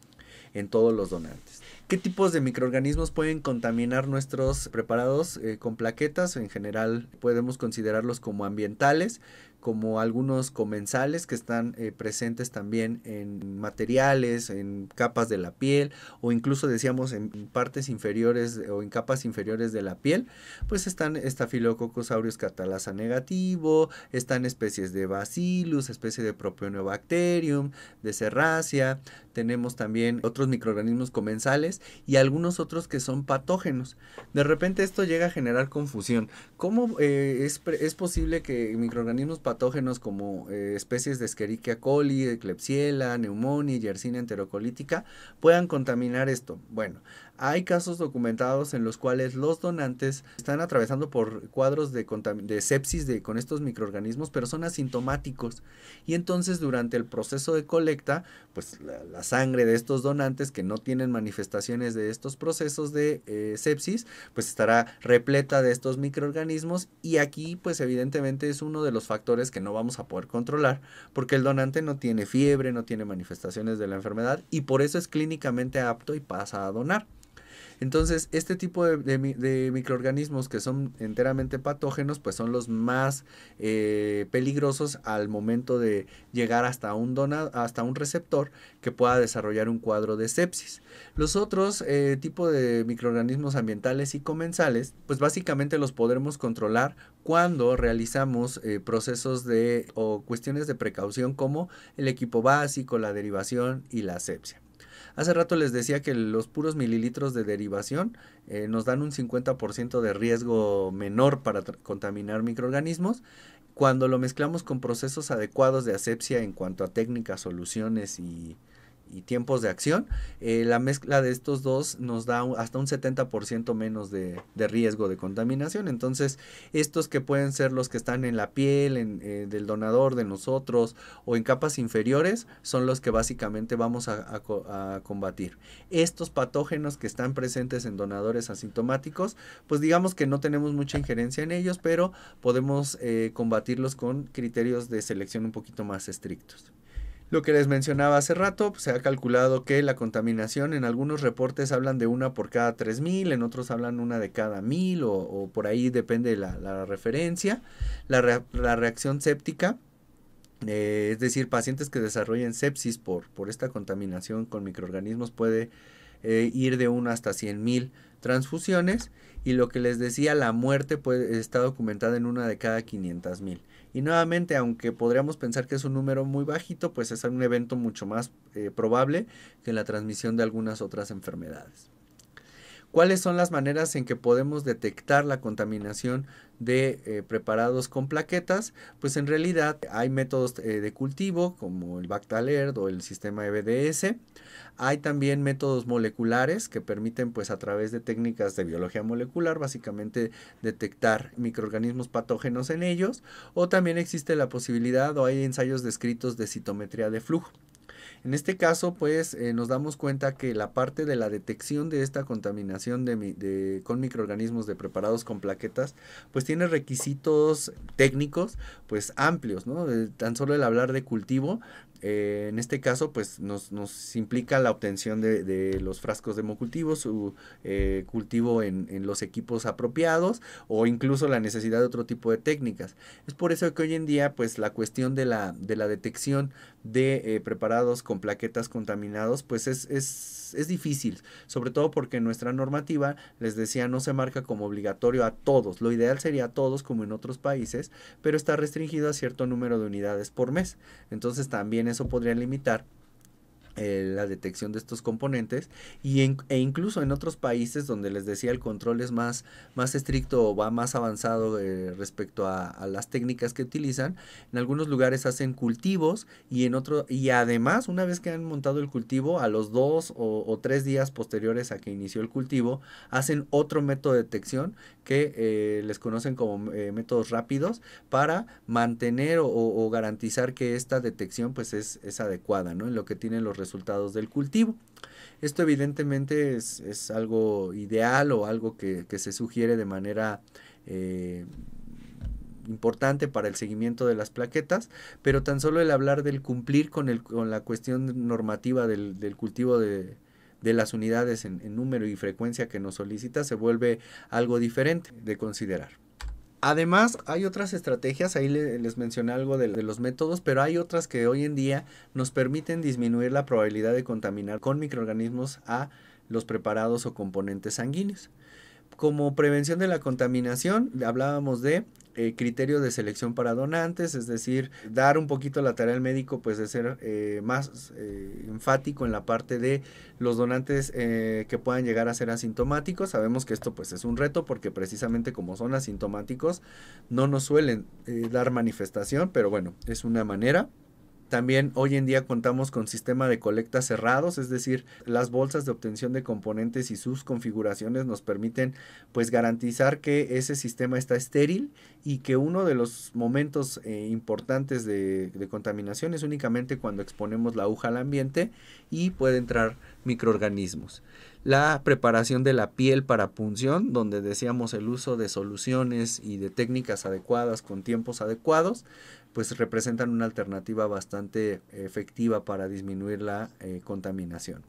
en todos los donantes. ¿Qué tipos de microorganismos pueden contaminar nuestros preparados eh, con plaquetas? En general podemos considerarlos como ambientales, como algunos comensales que están eh, presentes también en materiales, en capas de la piel o incluso decíamos en partes inferiores o en capas inferiores de la piel, pues están Staphylococcus aureus catalasa negativo, están especies de bacillus, especie de propionibacterium, de serracia, tenemos también otros microorganismos comensales y algunos otros que son patógenos. De repente esto llega a generar confusión. ¿Cómo eh, es, es posible que microorganismos patógenos como eh, especies de Escherichia coli, Klebsiella, y Yersinia enterocolítica puedan contaminar esto. Bueno, hay casos documentados en los cuales los donantes están atravesando por cuadros de, sepsis de, con estos microorganismos, pero son asintomáticos. Y entonces durante el proceso de colecta, pues la, sangre de estos donantes que no tienen manifestaciones de estos procesos de eh, sepsis, pues estará repleta de estos microorganismos y aquí pues evidentemente es uno de los factores que no vamos a poder controlar porque el donante no tiene fiebre, no tiene manifestaciones de la enfermedad y por eso es clínicamente apto y pasa a donar. Entonces, este tipo de, microorganismos que son enteramente patógenos, pues son los más eh, peligrosos al momento de llegar hasta un, hasta un receptor que pueda desarrollar un cuadro de sepsis. Los otros eh, tipos de microorganismos ambientales y comensales, pues básicamente los podremos controlar cuando realizamos eh, procesos de o cuestiones de precaución como el equipo básico, la derivación y la asepsia. Hace rato les decía que los puros mililitros de derivación eh, nos dan un 50% de riesgo menor para contaminar microorganismos cuando lo mezclamos con procesos adecuados de asepsia en cuanto a técnicas, soluciones y, y tiempos de acción, eh, la mezcla de estos dos nos da hasta un 70% menos de, riesgo de contaminación. Entonces, estos que pueden ser los que están en la piel en, eh, del donador, de nosotros o en capas inferiores, son los que básicamente vamos a, combatir. Estos patógenos que están presentes en donadores asintomáticos, pues digamos que no tenemos mucha injerencia en ellos, pero podemos eh, combatirlos con criterios de selección un poquito más estrictos. Lo que les mencionaba hace rato, pues, se ha calculado que la contaminación en algunos reportes hablan de una por cada 3.000, en otros hablan una de cada 1.000 o, por ahí depende la, referencia. La, reacción séptica, eh, es decir, pacientes que desarrollen sepsis por, por esta contaminación con microorganismos puede eh, ir de una hasta 100.000 transfusiones y lo que les decía, la muerte puede, está documentada en una de cada 500.000. Y nuevamente, aunque podríamos pensar que es un número muy bajito, pues es un evento mucho más eh, probable que la transmisión de algunas otras enfermedades. ¿Cuáles son las maneras en que podemos detectar la contaminación de eh, preparados con plaquetas? Pues en realidad hay métodos eh, de cultivo como el Bactalert o el sistema EBDS. Hay también métodos moleculares que permiten pues a través de técnicas de biología molecular básicamente detectar microorganismos patógenos en ellos o también existe la posibilidad o hay ensayos descritos de citometría de flujo. En este caso, pues eh, nos damos cuenta que la parte de la detección de esta contaminación de, de, con microorganismos de preparados con plaquetas, pues tiene requisitos técnicos pues amplios, ¿no? tan solo el hablar de cultivo, eh, en este caso, pues nos, implica la obtención de, los frascos de hemocultivo, su eh, cultivo en, en, los equipos apropiados o incluso la necesidad de otro tipo de técnicas. Es por eso que hoy en día, pues la cuestión de la, de la detección de eh, preparados con plaquetas contaminados, pues es, es, es difícil, sobre todo porque nuestra normativa, les decía, no se marca como obligatorio a todos. Lo ideal sería a todos como en otros países, pero está restringido a cierto número de unidades por mes. Entonces también eso podría limitar eh, la detección de estos componentes y e incluso en otros países donde les decía el control es más, más estricto o va más avanzado eh, respecto a, las técnicas que utilizan, en algunos lugares hacen cultivos y en otro y además una vez que han montado el cultivo a los dos o, tres días posteriores a que inició el cultivo hacen otro método de detección que eh, les conocen como métodos rápidos para mantener o, garantizar que esta detección pues es, adecuada, ¿no? En lo que tienen los resultados resultados del cultivo. Esto evidentemente es, algo ideal o algo que, se sugiere de manera eh, importante para el seguimiento de las plaquetas, pero tan solo el hablar del cumplir con, la cuestión normativa del, cultivo de, las unidades en número y frecuencia que nos solicita se vuelve algo diferente de considerar. Además, hay otras estrategias, ahí les mencioné algo de, los métodos, pero hay otras que hoy en día nos permiten disminuir la probabilidad de contaminar con microorganismos a los preparados o componentes sanguíneos como prevención de la contaminación, hablábamos de eh, criterio criterios de selección para donantes, es decir, dar un poquito la tarea al médico, pues de ser eh, más eh, enfático en la parte de los donantes que puedan llegar a ser asintomáticos. Sabemos que esto pues es un reto porque precisamente como son asintomáticos no nos suelen dar manifestación, pero bueno, es una manera. También hoy en día contamos con sistema de colecta cerrados, es decir, las bolsas de obtención de componentes y sus configuraciones nos permiten pues garantizar que ese sistema está estéril y que uno de los momentos eh, importantes de contaminación es únicamente cuando exponemos la aguja al ambiente y puede entrar microorganismos la preparación de la piel para punción, donde decíamos el uso de soluciones y de técnicas adecuadas con tiempos adecuados, pues representan una alternativa bastante efectiva para disminuir la eh, contaminación.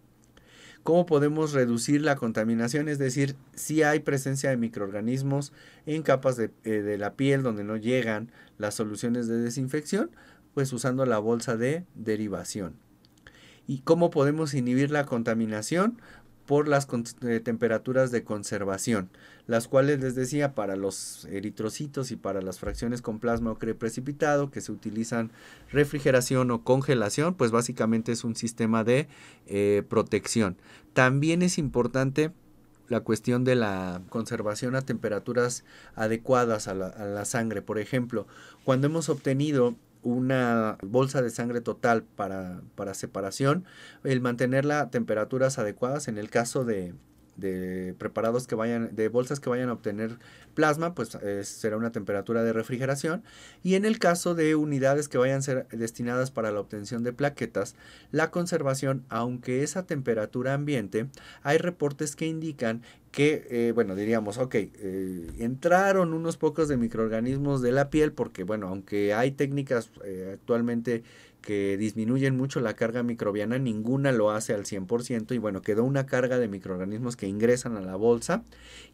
¿Cómo podemos reducir la contaminación? Es decir, si hay presencia de microorganismos en capas de, eh, de la piel donde no llegan las soluciones de desinfección, pues usando la bolsa de derivación. ¿Y cómo podemos inhibir la contaminación? por las eh, temperaturas de conservación, las cuales les decía para los eritrocitos y para las fracciones con plasma o precipitado que se utilizan refrigeración o congelación, pues básicamente es un sistema de eh, protección. También es importante la cuestión de la conservación a temperaturas adecuadas a la, sangre. Por ejemplo, cuando hemos obtenido una bolsa de sangre total para, separación, el mantener la temperaturas adecuadas en el caso de, de preparados que vayan, de bolsas que vayan a obtener plasma, pues eh, será una temperatura de refrigeración. Y en el caso de unidades que vayan a ser destinadas para la obtención de plaquetas, la conservación, aunque esa temperatura ambiente, hay reportes que indican que, eh, bueno, diríamos, ok, eh, entraron unos pocos de microorganismos de la piel, porque, bueno, aunque hay técnicas actualmente que disminuyen mucho la carga microbiana, ninguna lo hace al 100% y bueno, quedó una carga de microorganismos que ingresan a la bolsa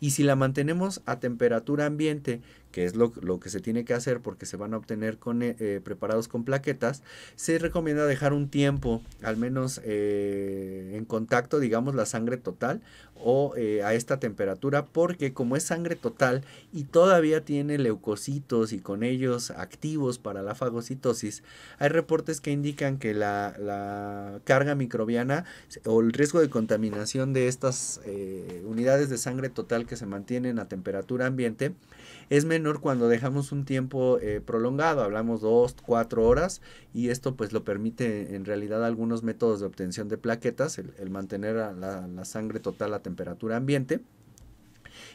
y si la mantenemos a temperatura ambiente, que es lo, que se tiene que hacer porque se van a obtener eh, eh, preparados con plaquetas, se recomienda dejar un tiempo, al menos eh, en contacto, digamos, la sangre total o a esta temperatura, porque como es sangre total y todavía tiene leucocitos y con ellos activos para la fagocitosis, hay reportes que indican que la carga microbiana o el riesgo de contaminación de estas unidades de sangre total que se mantienen a temperatura ambiente, es menor cuando dejamos un tiempo eh, prolongado, hablamos dos, cuatro horas, y esto pues lo permite en realidad algunos métodos de obtención de plaquetas, el, mantener la, sangre total a temperatura ambiente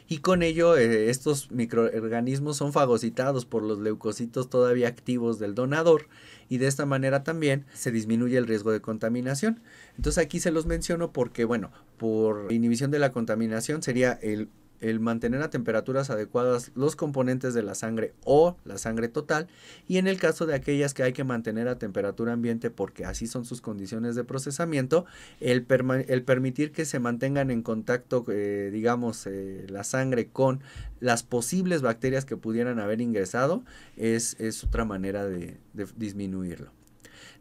y con ello eh, estos microorganismos son fagocitados por los leucocitos todavía activos del donador y de esta manera también se disminuye el riesgo de contaminación. Entonces aquí se los menciono porque bueno, por inhibición de la contaminación sería el el mantener a temperaturas adecuadas los componentes de la sangre o la sangre total y en el caso de aquellas que hay que mantener a temperatura ambiente porque así son sus condiciones de procesamiento, el, permitir que se mantengan en contacto, eh, digamos, eh, la sangre con las posibles bacterias que pudieran haber ingresado es, otra manera de disminuirlo.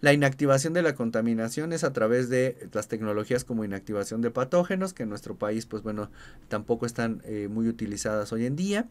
La inactivación de la contaminación es a través de las tecnologías como inactivación de patógenos, que en nuestro país, pues bueno, tampoco están eh, muy utilizadas hoy en día.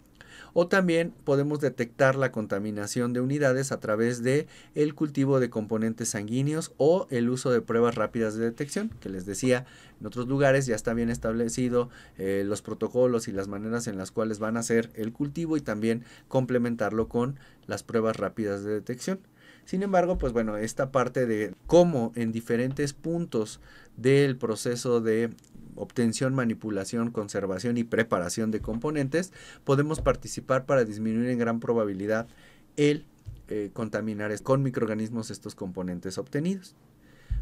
O también podemos detectar la contaminación de unidades a través de el cultivo de componentes sanguíneos o el uso de pruebas rápidas de detección, que les decía, en otros lugares ya está bien establecido eh, los protocolos y las maneras en las cuales van a hacer el cultivo y también complementarlo con las pruebas rápidas de detección. Sin embargo, pues bueno, esta parte de cómo en diferentes puntos del proceso de obtención, manipulación, conservación y preparación de componentes, podemos participar para disminuir en gran probabilidad el eh, contaminar con microorganismos estos componentes obtenidos.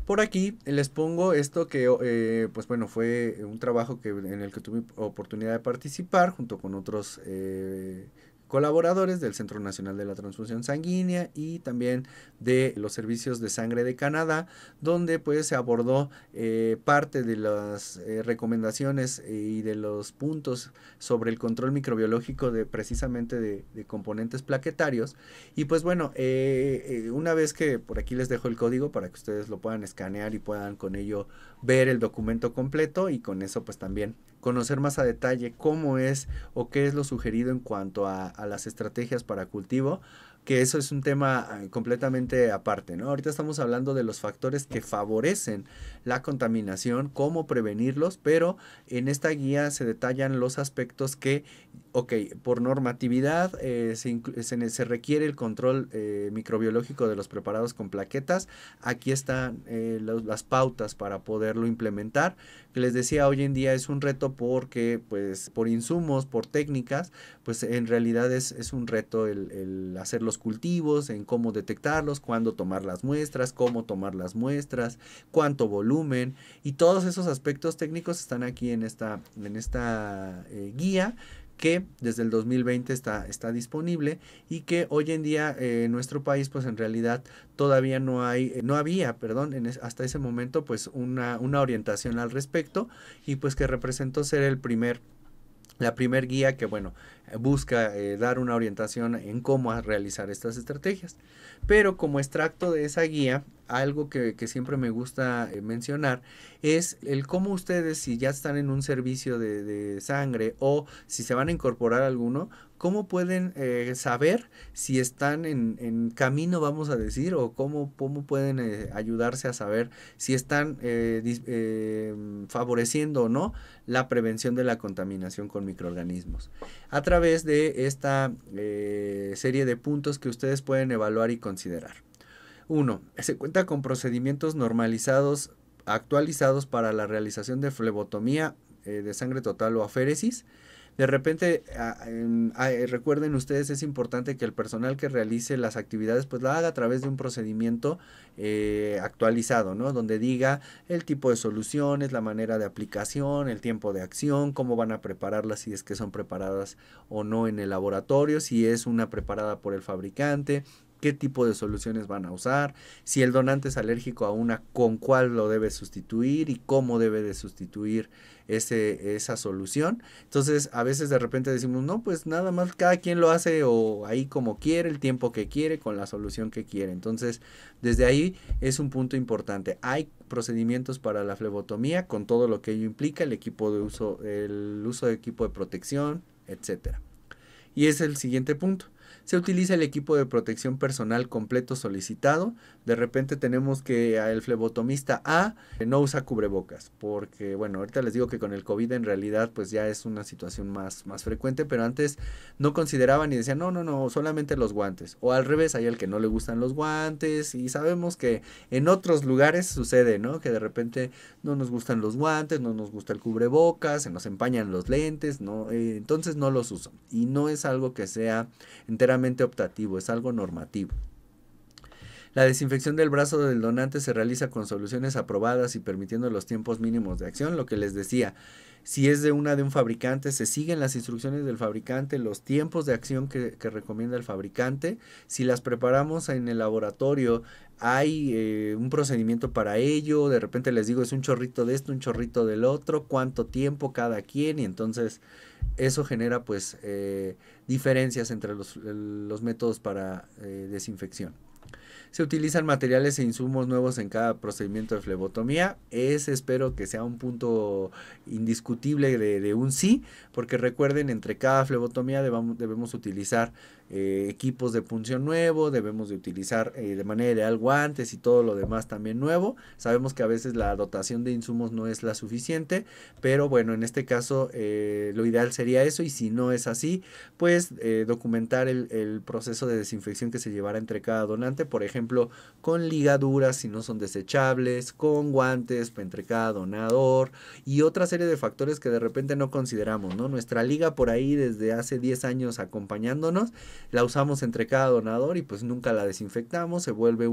Por aquí les pongo esto que, eh, pues bueno, fue un trabajo que, en el que tuve oportunidad de participar junto con otros eh, colaboradores del Centro Nacional de la Transfusión Sanguínea y también de los servicios de sangre de Canadá, donde pues se abordó eh, parte de las eh, recomendaciones eh, y de los puntos sobre el control microbiológico de precisamente de, componentes plaquetarios. Y pues bueno, una vez que por aquí les dejo el código para que ustedes lo puedan escanear y puedan con ello ver el documento completo y con eso pues también conocer más a detalle cómo es o qué es lo sugerido en cuanto a, las estrategias para cultivo, que eso es un tema ah, completamente aparte, ¿no? Ahorita estamos hablando de los factores que favorecen la contaminación, cómo prevenirlos, pero en esta guía se detallan los aspectos que, ok, por normatividad eh, se, requiere el control eh, microbiológico de los preparados con plaquetas, aquí están eh, las pautas para poderlo implementar, les decía hoy en día es un reto porque pues por insumos, por técnicas, pues en realidad es, es un reto el, hacer los cultivos, en cómo detectarlos, cuándo tomar las muestras, cómo tomar las muestras, cuánto volumen y todos esos aspectos técnicos están aquí en esta, en esta eh, guía que desde el 2020 está, está disponible y que hoy en día eh, en nuestro país pues en realidad todavía no hay, eh, no había, perdón, hasta ese momento pues una, orientación al respecto y pues que representó ser el primer la primer guía que, bueno, busca eh, dar una orientación en cómo realizar estas estrategias. Pero como extracto de esa guía, algo que, siempre me gusta eh, mencionar es el cómo ustedes, si ya están en un servicio de, sangre o si se van a incorporar alguno, cómo pueden eh, saber si están en, camino, vamos a decir, o cómo, cómo pueden eh, ayudarse a saber si están favoreciendo o no la prevención de la contaminación con microorganismos. A través de esta serie de puntos que ustedes pueden evaluar y considerar. Uno, Se cuenta con procedimientos normalizados, actualizados para la realización de flebotomía eh, de sangre total o aféresis. De repente, eh, recuerden ustedes, es importante que el personal que realice las actividades, pues la haga a través de un procedimiento eh, actualizado, ¿no? Donde diga el tipo de soluciones, la manera de aplicación, el tiempo de acción, cómo van a prepararlas, si es que son preparadas o no en el laboratorio, si es una preparada por el fabricante, qué tipo de soluciones van a usar, si el donante es alérgico a una, con cuál lo debe sustituir y cómo debe de sustituir esa solución. Entonces, a veces de repente decimos, no, pues nada más cada quien lo hace o ahí como quiere, el tiempo que quiere, con la solución que quiere. Entonces, desde ahí es un punto importante. Hay procedimientos para la flebotomía con todo lo que ello implica, el equipo de uso, el uso de equipo de protección, etcétera. Y es el siguiente punto se utiliza el equipo de protección personal completo solicitado. De repente tenemos que el flebotomista A eh, no usa cubrebocas, porque bueno, ahorita les digo que con el COVID en realidad pues ya es una situación más, más frecuente, pero antes no consideraban y decían, no, no, no, solamente los guantes. O al revés, hay el que no le gustan los guantes y sabemos que en otros lugares sucede, ¿no? Que de repente no nos gustan los guantes, no nos gusta el cubrebocas, se nos empañan los lentes, ¿no? Eh, entonces no los usan y no es algo que sea enteramente optativo, es algo normativo. La desinfección del brazo del donante se realiza con soluciones aprobadas y permitiendo los tiempos mínimos de acción, lo que les decía. Si es de una de un fabricante, se siguen las instrucciones del fabricante, los tiempos de acción que, que recomienda el fabricante. Si las preparamos en el laboratorio hay eh, un procedimiento para ello, de repente les digo es un chorrito de esto, un chorrito del otro, cuánto tiempo cada quien y entonces eso genera pues eh, diferencias entre los, métodos para eh, desinfección. Se utilizan materiales e insumos nuevos en cada procedimiento de flebotomía. Ese espero que sea un punto indiscutible de, un sí, porque recuerden, entre cada flebotomía debemos utilizar eh, equipos de punción nuevo, debemos de utilizar eh, de manera ideal guantes y todo lo demás también nuevo. Sabemos que a veces la dotación de insumos no es la suficiente, pero bueno, en este caso eh, lo ideal sería eso y si no es así, pues documentar el, proceso de desinfección que se llevará entre cada donante, por ejemplo, con ligaduras si no son desechables, con guantes entre cada donador y otra serie de factores que de repente no consideramos, ¿no? Nuestra liga por ahí desde hace 10 años acompañándonos la usamos entre cada donador y pues nunca la desinfectamos, se vuelve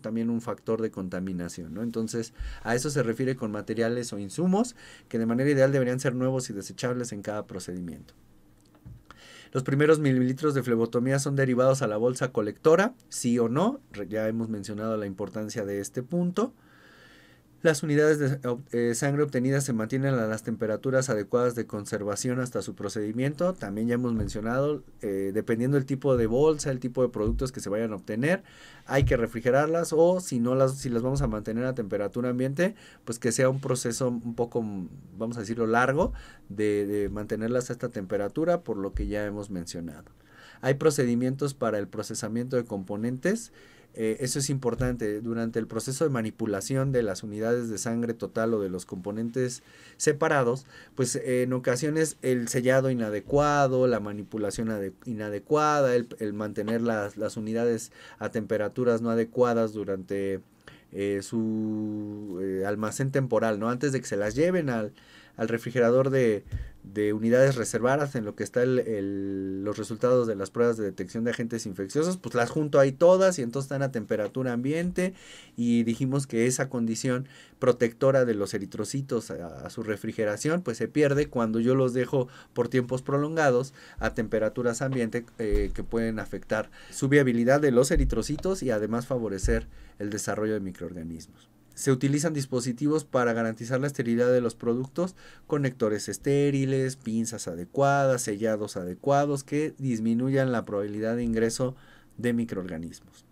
también un factor de contaminación, Entonces, a eso se refiere con materiales o insumos que de manera ideal deberían ser nuevos y desechables en cada procedimiento. Los primeros mililitros de flebotomía son derivados a la bolsa colectora, sí o no, ya hemos mencionado la importancia de este punto. Las unidades de eh, eh, sangre obtenidas se mantienen a las temperaturas adecuadas de conservación hasta su procedimiento. También ya hemos mencionado, eh, dependiendo del tipo de bolsa, el tipo de productos que se vayan a obtener, hay que refrigerarlas o si no las, si las vamos a mantener a temperatura ambiente, pues que sea un proceso un poco, vamos a decirlo, largo de mantenerlas a esta temperatura, por lo que ya hemos mencionado. Hay procedimientos para el procesamiento de componentes eh, eso es importante. Durante el proceso de manipulación de las unidades de sangre total o de los componentes separados, pues eh, en ocasiones el sellado inadecuado, la manipulación inadecuada, el, mantener las, unidades a temperaturas no adecuadas durante eh, su almacén temporal, ¿no? Antes de que se las lleven al refrigerador de, de unidades reservadas en lo que están los resultados de las pruebas de detección de agentes infecciosos, pues las junto ahí todas y entonces están a temperatura ambiente y dijimos que esa condición protectora de los eritrocitos a, su refrigeración pues se pierde cuando yo los dejo por tiempos prolongados a temperaturas ambiente eh, que pueden afectar su viabilidad de los eritrocitos y además favorecer el desarrollo de microorganismos. Se utilizan dispositivos para garantizar la esterilidad de los productos, conectores estériles, pinzas adecuadas, sellados adecuados que disminuyan la probabilidad de ingreso de microorganismos.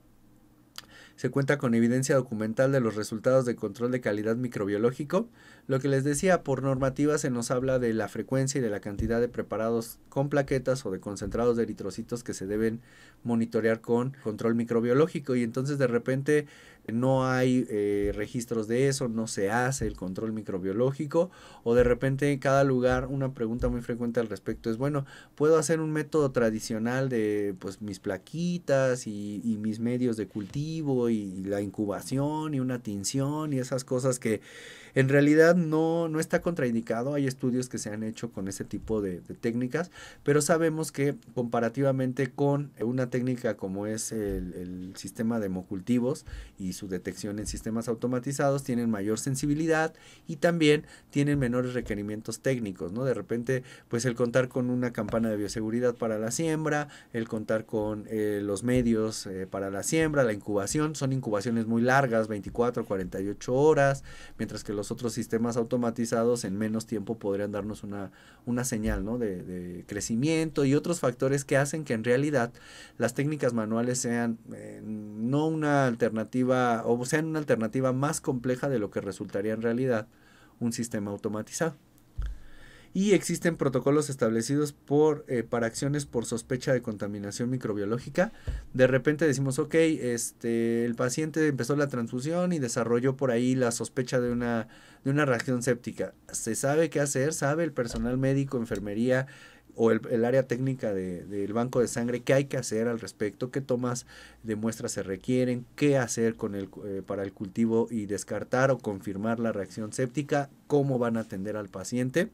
Se cuenta con evidencia documental de los resultados de control de calidad microbiológico. Lo que les decía, por normativa se nos habla de la frecuencia y de la cantidad de preparados con plaquetas o de concentrados de eritrocitos que se deben monitorear con control microbiológico. Y entonces de repente no hay eh, registros de eso, no se hace el control microbiológico o de repente en cada lugar una pregunta muy frecuente al respecto es, bueno, ¿puedo hacer un método tradicional de pues mis plaquitas y, mis medios de cultivo y la incubación y una tinción y esas cosas que en realidad no, no está contraindicado, hay estudios que se han hecho con ese tipo de, técnicas, pero sabemos que comparativamente con una técnica como es el, sistema de hemocultivos y su detección en sistemas automatizados, tienen mayor sensibilidad y también tienen menores requerimientos técnicos, ¿no? De repente, pues el contar con una campana de bioseguridad para la siembra, el contar con eh, los medios eh, para la siembra, la incubación, son incubaciones muy largas, 24, 48 horas, mientras que los los otros sistemas automatizados en menos tiempo podrían darnos una, una señal ¿no? de, crecimiento y otros factores que hacen que en realidad las técnicas manuales sean eh, no una alternativa o sean una alternativa más compleja de lo que resultaría en realidad un sistema automatizado y existen protocolos establecidos por, eh, para acciones por sospecha de contaminación microbiológica. De repente decimos, ok, este, el paciente empezó la transfusión y desarrolló por ahí la sospecha de una, de una reacción séptica. Se sabe qué hacer, sabe el personal médico, enfermería, o el, área técnica del de, banco de sangre, qué hay que hacer al respecto, qué tomas de muestras se requieren, qué hacer con el, eh, para el cultivo y descartar o confirmar la reacción séptica, cómo van a atender al paciente.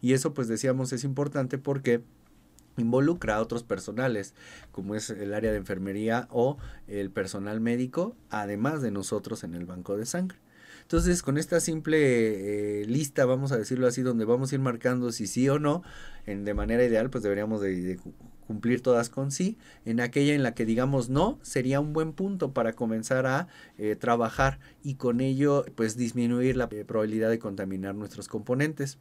Y eso pues decíamos es importante porque involucra a otros personales, como es el área de enfermería o el personal médico, además de nosotros en el banco de sangre. Entonces, con esta simple eh, lista, vamos a decirlo así, donde vamos a ir marcando si sí o no, en, de manera ideal, pues deberíamos de cumplir todas con sí, en aquella en la que digamos no, sería un buen punto para comenzar a eh, trabajar y con ello pues disminuir la eh, probabilidad de contaminar nuestros componentes.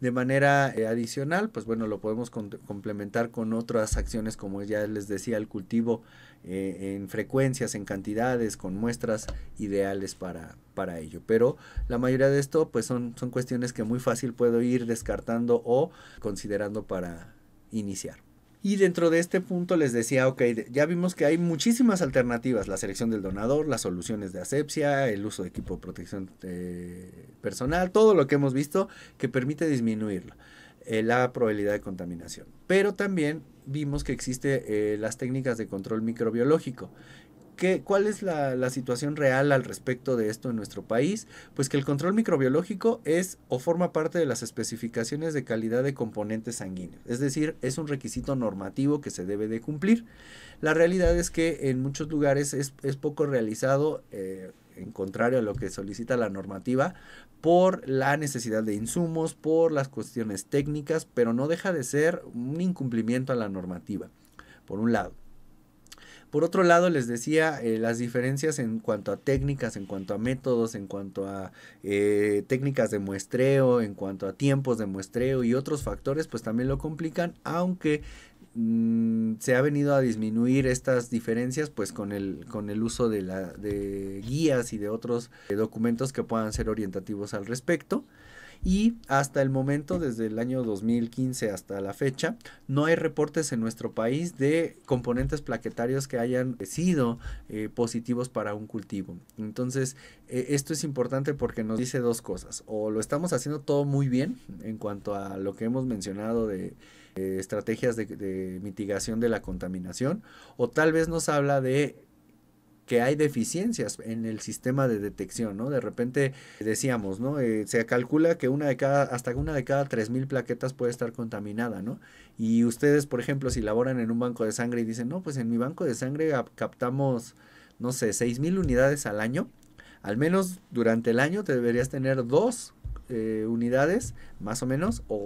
De manera eh, adicional, pues bueno, lo podemos complementar con otras acciones como ya les decía, el cultivo en frecuencias, en cantidades, con muestras ideales para, para ello. Pero la mayoría de esto pues son, son cuestiones que muy fácil puedo ir descartando o considerando para iniciar. Y dentro de este punto les decía, ok, ya vimos que hay muchísimas alternativas, la selección del donador, las soluciones de asepsia, el uso de equipo de protección eh, personal, todo lo que hemos visto que permite disminuir eh, la probabilidad de contaminación. Pero también vimos que existen eh, las técnicas de control microbiológico ¿Cuál es la, situación real al respecto de esto en nuestro país? Pues que el control microbiológico es o forma parte de las especificaciones de calidad de componentes sanguíneos, es decir, es un requisito normativo que se debe de cumplir. La realidad es que en muchos lugares es, poco realizado, eh, en contrario a lo que solicita la normativa, por la necesidad de insumos, por las cuestiones técnicas, pero no deja de ser un incumplimiento a la normativa, por un lado. Por otro lado, les decía eh, las diferencias en cuanto a técnicas, en cuanto a métodos, en cuanto a eh, técnicas de muestreo, en cuanto a tiempos de muestreo y otros factores, pues también lo complican, aunque mm, se ha venido a disminuir estas diferencias pues con el, con el uso de, la, de guías y de otros eh, documentos que puedan ser orientativos al respecto y hasta el momento, desde el año 2015 hasta la fecha, no hay reportes en nuestro país de componentes plaquetarios que hayan sido eh, positivos para un cultivo. Entonces, eh, esto es importante porque nos dice dos cosas. O lo estamos haciendo todo muy bien en cuanto a lo que hemos mencionado de estrategias de mitigación de la contaminación, o tal vez nos habla de que hay deficiencias en el sistema de detección, ¿no? De repente decíamos, ¿no? Eh, se calcula que una de cada, hasta una de cada 3.000 plaquetas puede estar contaminada, ¿no? Y ustedes, por ejemplo, si laboran en un banco de sangre y dicen, no, pues en mi banco de sangre captamos, no sé, 6.000 unidades al año, al menos durante el año te deberías tener dos eh, unidades, más o menos, o,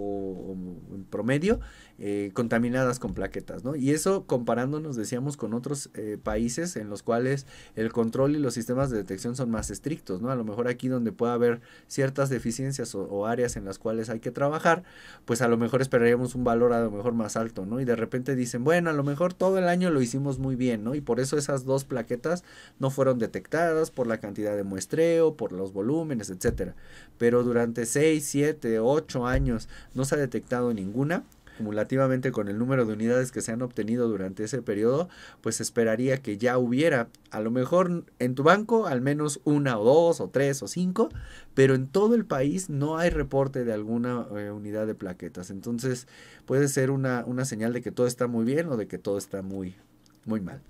o en promedio, eh, contaminadas con plaquetas, ¿no? Y eso comparándonos, decíamos, con otros eh, países en los cuales el control y los sistemas de detección son más estrictos, ¿no? A lo mejor aquí donde pueda haber ciertas deficiencias o, áreas en las cuales hay que trabajar, pues a lo mejor esperaríamos un valor a lo mejor más alto, ¿no? Y de repente dicen, bueno, a lo mejor todo el año lo hicimos muy bien, ¿no? Y por eso esas dos plaquetas no fueron detectadas por la cantidad de muestreo, por los volúmenes, etcétera. Pero durante 6, 7, 8 años no se ha detectado ninguna, cumulativamente con el número de unidades que se han obtenido durante ese periodo, pues esperaría que ya hubiera, a lo mejor en tu banco, al menos una o dos o tres o cinco, pero en todo el país no hay reporte de alguna eh, unidad de plaquetas. Entonces puede ser una, una señal de que todo está muy bien o de que todo está muy, muy mal.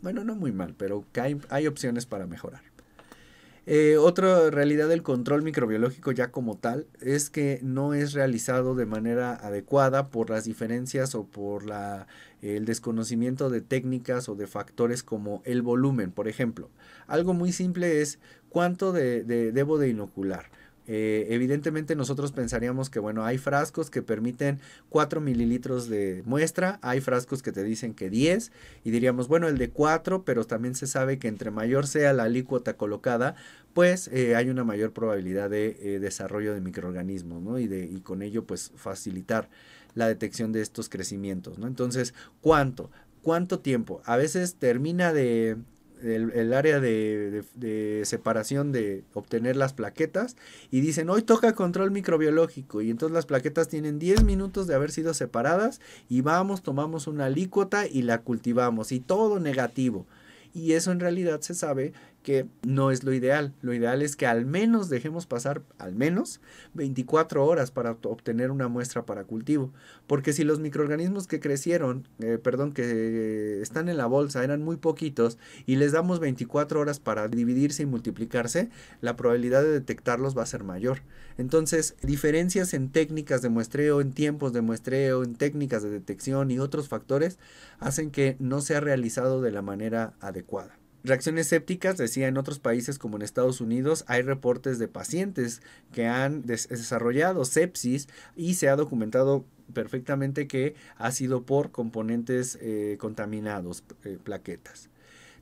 Bueno, no muy mal, pero que hay, hay opciones para mejorar. Eh, otra realidad del control microbiológico ya como tal es que no es realizado de manera adecuada por las diferencias o por la, el desconocimiento de técnicas o de factores como el volumen, por ejemplo. Algo muy simple es cuánto de, debo de inocular eh, evidentemente nosotros pensaríamos que, bueno, hay frascos que permiten 4 mililitros de muestra, hay frascos que te dicen que 10 y diríamos, bueno, el de 4, pero también se sabe que entre mayor sea la alícuota colocada, pues eh, hay una mayor probabilidad de eh, desarrollo de microorganismos, ¿no? Y, de, y con ello, pues, facilitar la detección de estos crecimientos, ¿no? Entonces, ¿cuánto? ¿Cuánto tiempo? A veces termina de el, área de, de, de, separación de obtener las plaquetas y dicen hoy toca control microbiológico y entonces las plaquetas tienen 10 minutos de haber sido separadas y vamos, tomamos una alícuota y la cultivamos y todo negativo. Y eso en realidad se sabe que no es lo ideal. Lo ideal es que al menos dejemos pasar al menos 24 horas para obtener una muestra para cultivo. Porque si los microorganismos que crecieron, eh, perdón, que están en la bolsa eran muy poquitos y les damos 24 horas para dividirse y multiplicarse, la probabilidad de detectarlos va a ser mayor. Entonces, diferencias en técnicas de muestreo, en tiempos de muestreo, en técnicas de detección y otros factores hacen que no sea realizado de la manera adecuada. Reacciones sépticas, decía, en otros países como en Estados Unidos hay reportes de pacientes que han desarrollado sepsis y se ha documentado perfectamente que ha sido por componentes eh, contaminados, eh, plaquetas.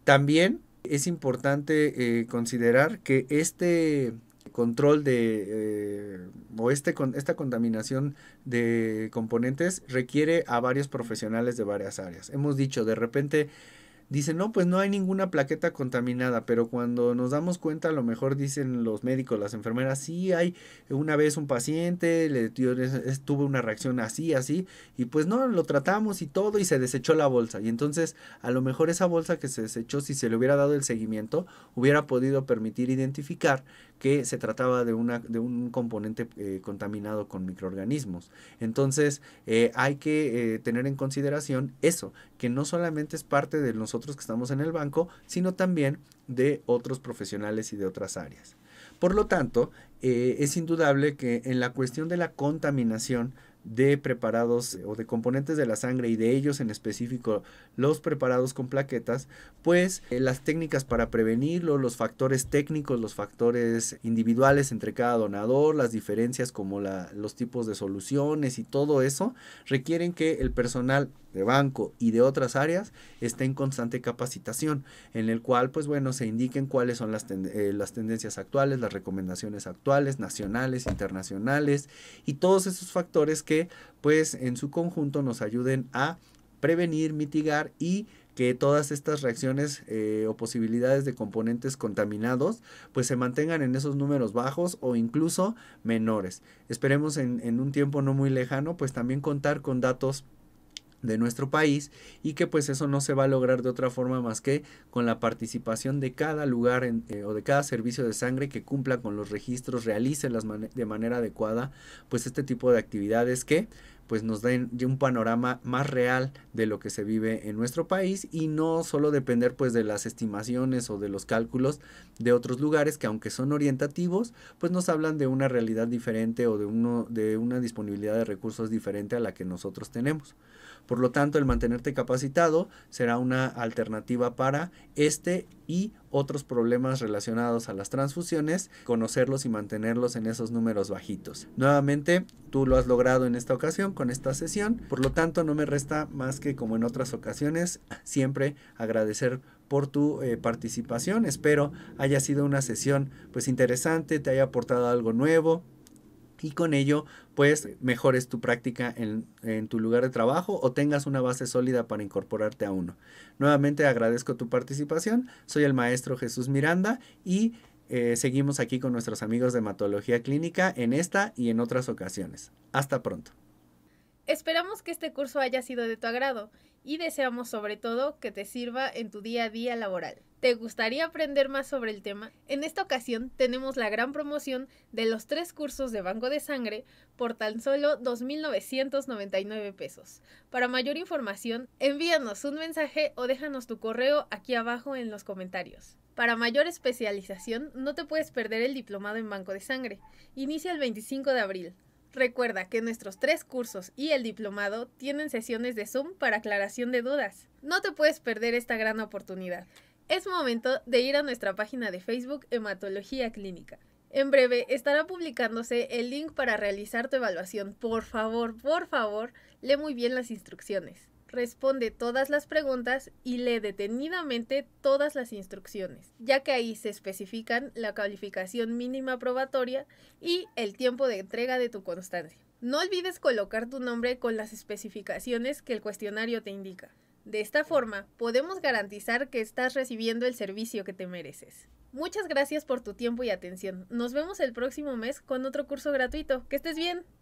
También es importante eh, considerar que este control de o este con esta contaminación de componentes requiere a varios profesionales de varias áreas. Hemos dicho, de repente Dicen, no, pues no hay ninguna plaqueta contaminada, pero cuando nos damos cuenta, a lo mejor dicen los médicos, las enfermeras, sí, hay una vez un paciente, le tuvo una reacción así, así, y pues no, lo tratamos y todo, y se desechó la bolsa. Y entonces, a lo mejor esa bolsa que se desechó, si se le hubiera dado el seguimiento, hubiera podido permitir identificar que se trataba de, una, de un componente eh, contaminado con microorganismos. Entonces, eh, hay que eh, tener en consideración eso, que no solamente es parte de nosotros que estamos en el banco, sino también de otros profesionales y de otras áreas. Por lo tanto, eh, es indudable que en la cuestión de la contaminación de preparados eh, o de componentes de la sangre y de ellos en específico los preparados con plaquetas, pues eh, las técnicas para prevenirlo, los factores técnicos, los factores individuales entre cada donador, las diferencias como los tipos de soluciones y todo eso requieren que el personal de banco y de otras áreas está en constante capacitación, en el cual, pues bueno, se indiquen cuáles son eh, las, tendencias actuales, las recomendaciones actuales, nacionales, internacionales y todos esos factores que, pues, en su conjunto nos ayuden a prevenir, mitigar y que todas estas reacciones eh, o posibilidades de componentes contaminados pues se mantengan en esos números bajos o incluso menores. Esperemos en, en un tiempo no muy lejano pues también contar con datos de nuestro país y que pues eso no se va a lograr de otra forma más que con la participación de cada lugar eh, o de cada servicio de sangre que cumpla con los registros, realice las de manera adecuada pues este tipo de actividades que pues nos den un panorama más real de lo que se vive en nuestro país y no solo depender pues de las estimaciones o de los cálculos de otros lugares que aunque son orientativos pues nos hablan de una realidad diferente o de, uno, de una disponibilidad de recursos diferente a la que nosotros tenemos. Por lo tanto, el mantenerte capacitado será una alternativa para este y otros problemas relacionados a las transfusiones, conocerlos y mantenerlos en esos números bajitos. Nuevamente, tú lo has logrado en esta ocasión con esta sesión, por lo tanto no me resta más que como en otras ocasiones, siempre agradecer por tu eh, participación. Espero haya sido una sesión pues interesante, te haya aportado algo nuevo, y con ello pues mejores tu práctica en, tu lugar de trabajo o tengas una base sólida para incorporarte a uno. Nuevamente agradezco tu participación, soy el maestro Jesús Miranda y eh, seguimos aquí con nuestros amigos de hematología clínica en esta y en otras ocasiones. Hasta pronto. Esperamos que este curso haya sido de tu agrado y deseamos sobre todo que te sirva en tu día a día laboral. ¿Te gustaría aprender más sobre el tema? En esta ocasión tenemos la gran promoción de los tres cursos de Banco de Sangre por tan solo 2.999 pesos. Para mayor información, envíanos un mensaje o déjanos tu correo aquí abajo en los comentarios. Para mayor especialización, no te puedes perder el diplomado en Banco de Sangre. Inicia el 25 de abril. Recuerda que nuestros tres cursos y el diplomado tienen sesiones de Zoom para aclaración de dudas. No te puedes perder esta gran oportunidad. Es momento de ir a nuestra página de Facebook Hematología Clínica. En breve estará publicándose el link para realizar tu evaluación. Por favor, por favor, lee muy bien las instrucciones responde todas las preguntas y lee detenidamente todas las instrucciones, ya que ahí se especifican la calificación mínima probatoria y el tiempo de entrega de tu constancia. No olvides colocar tu nombre con las especificaciones que el cuestionario te indica. De esta forma, podemos garantizar que estás recibiendo el servicio que te mereces. Muchas gracias por tu tiempo y atención. Nos vemos el próximo mes con otro curso gratuito. Que estés bien.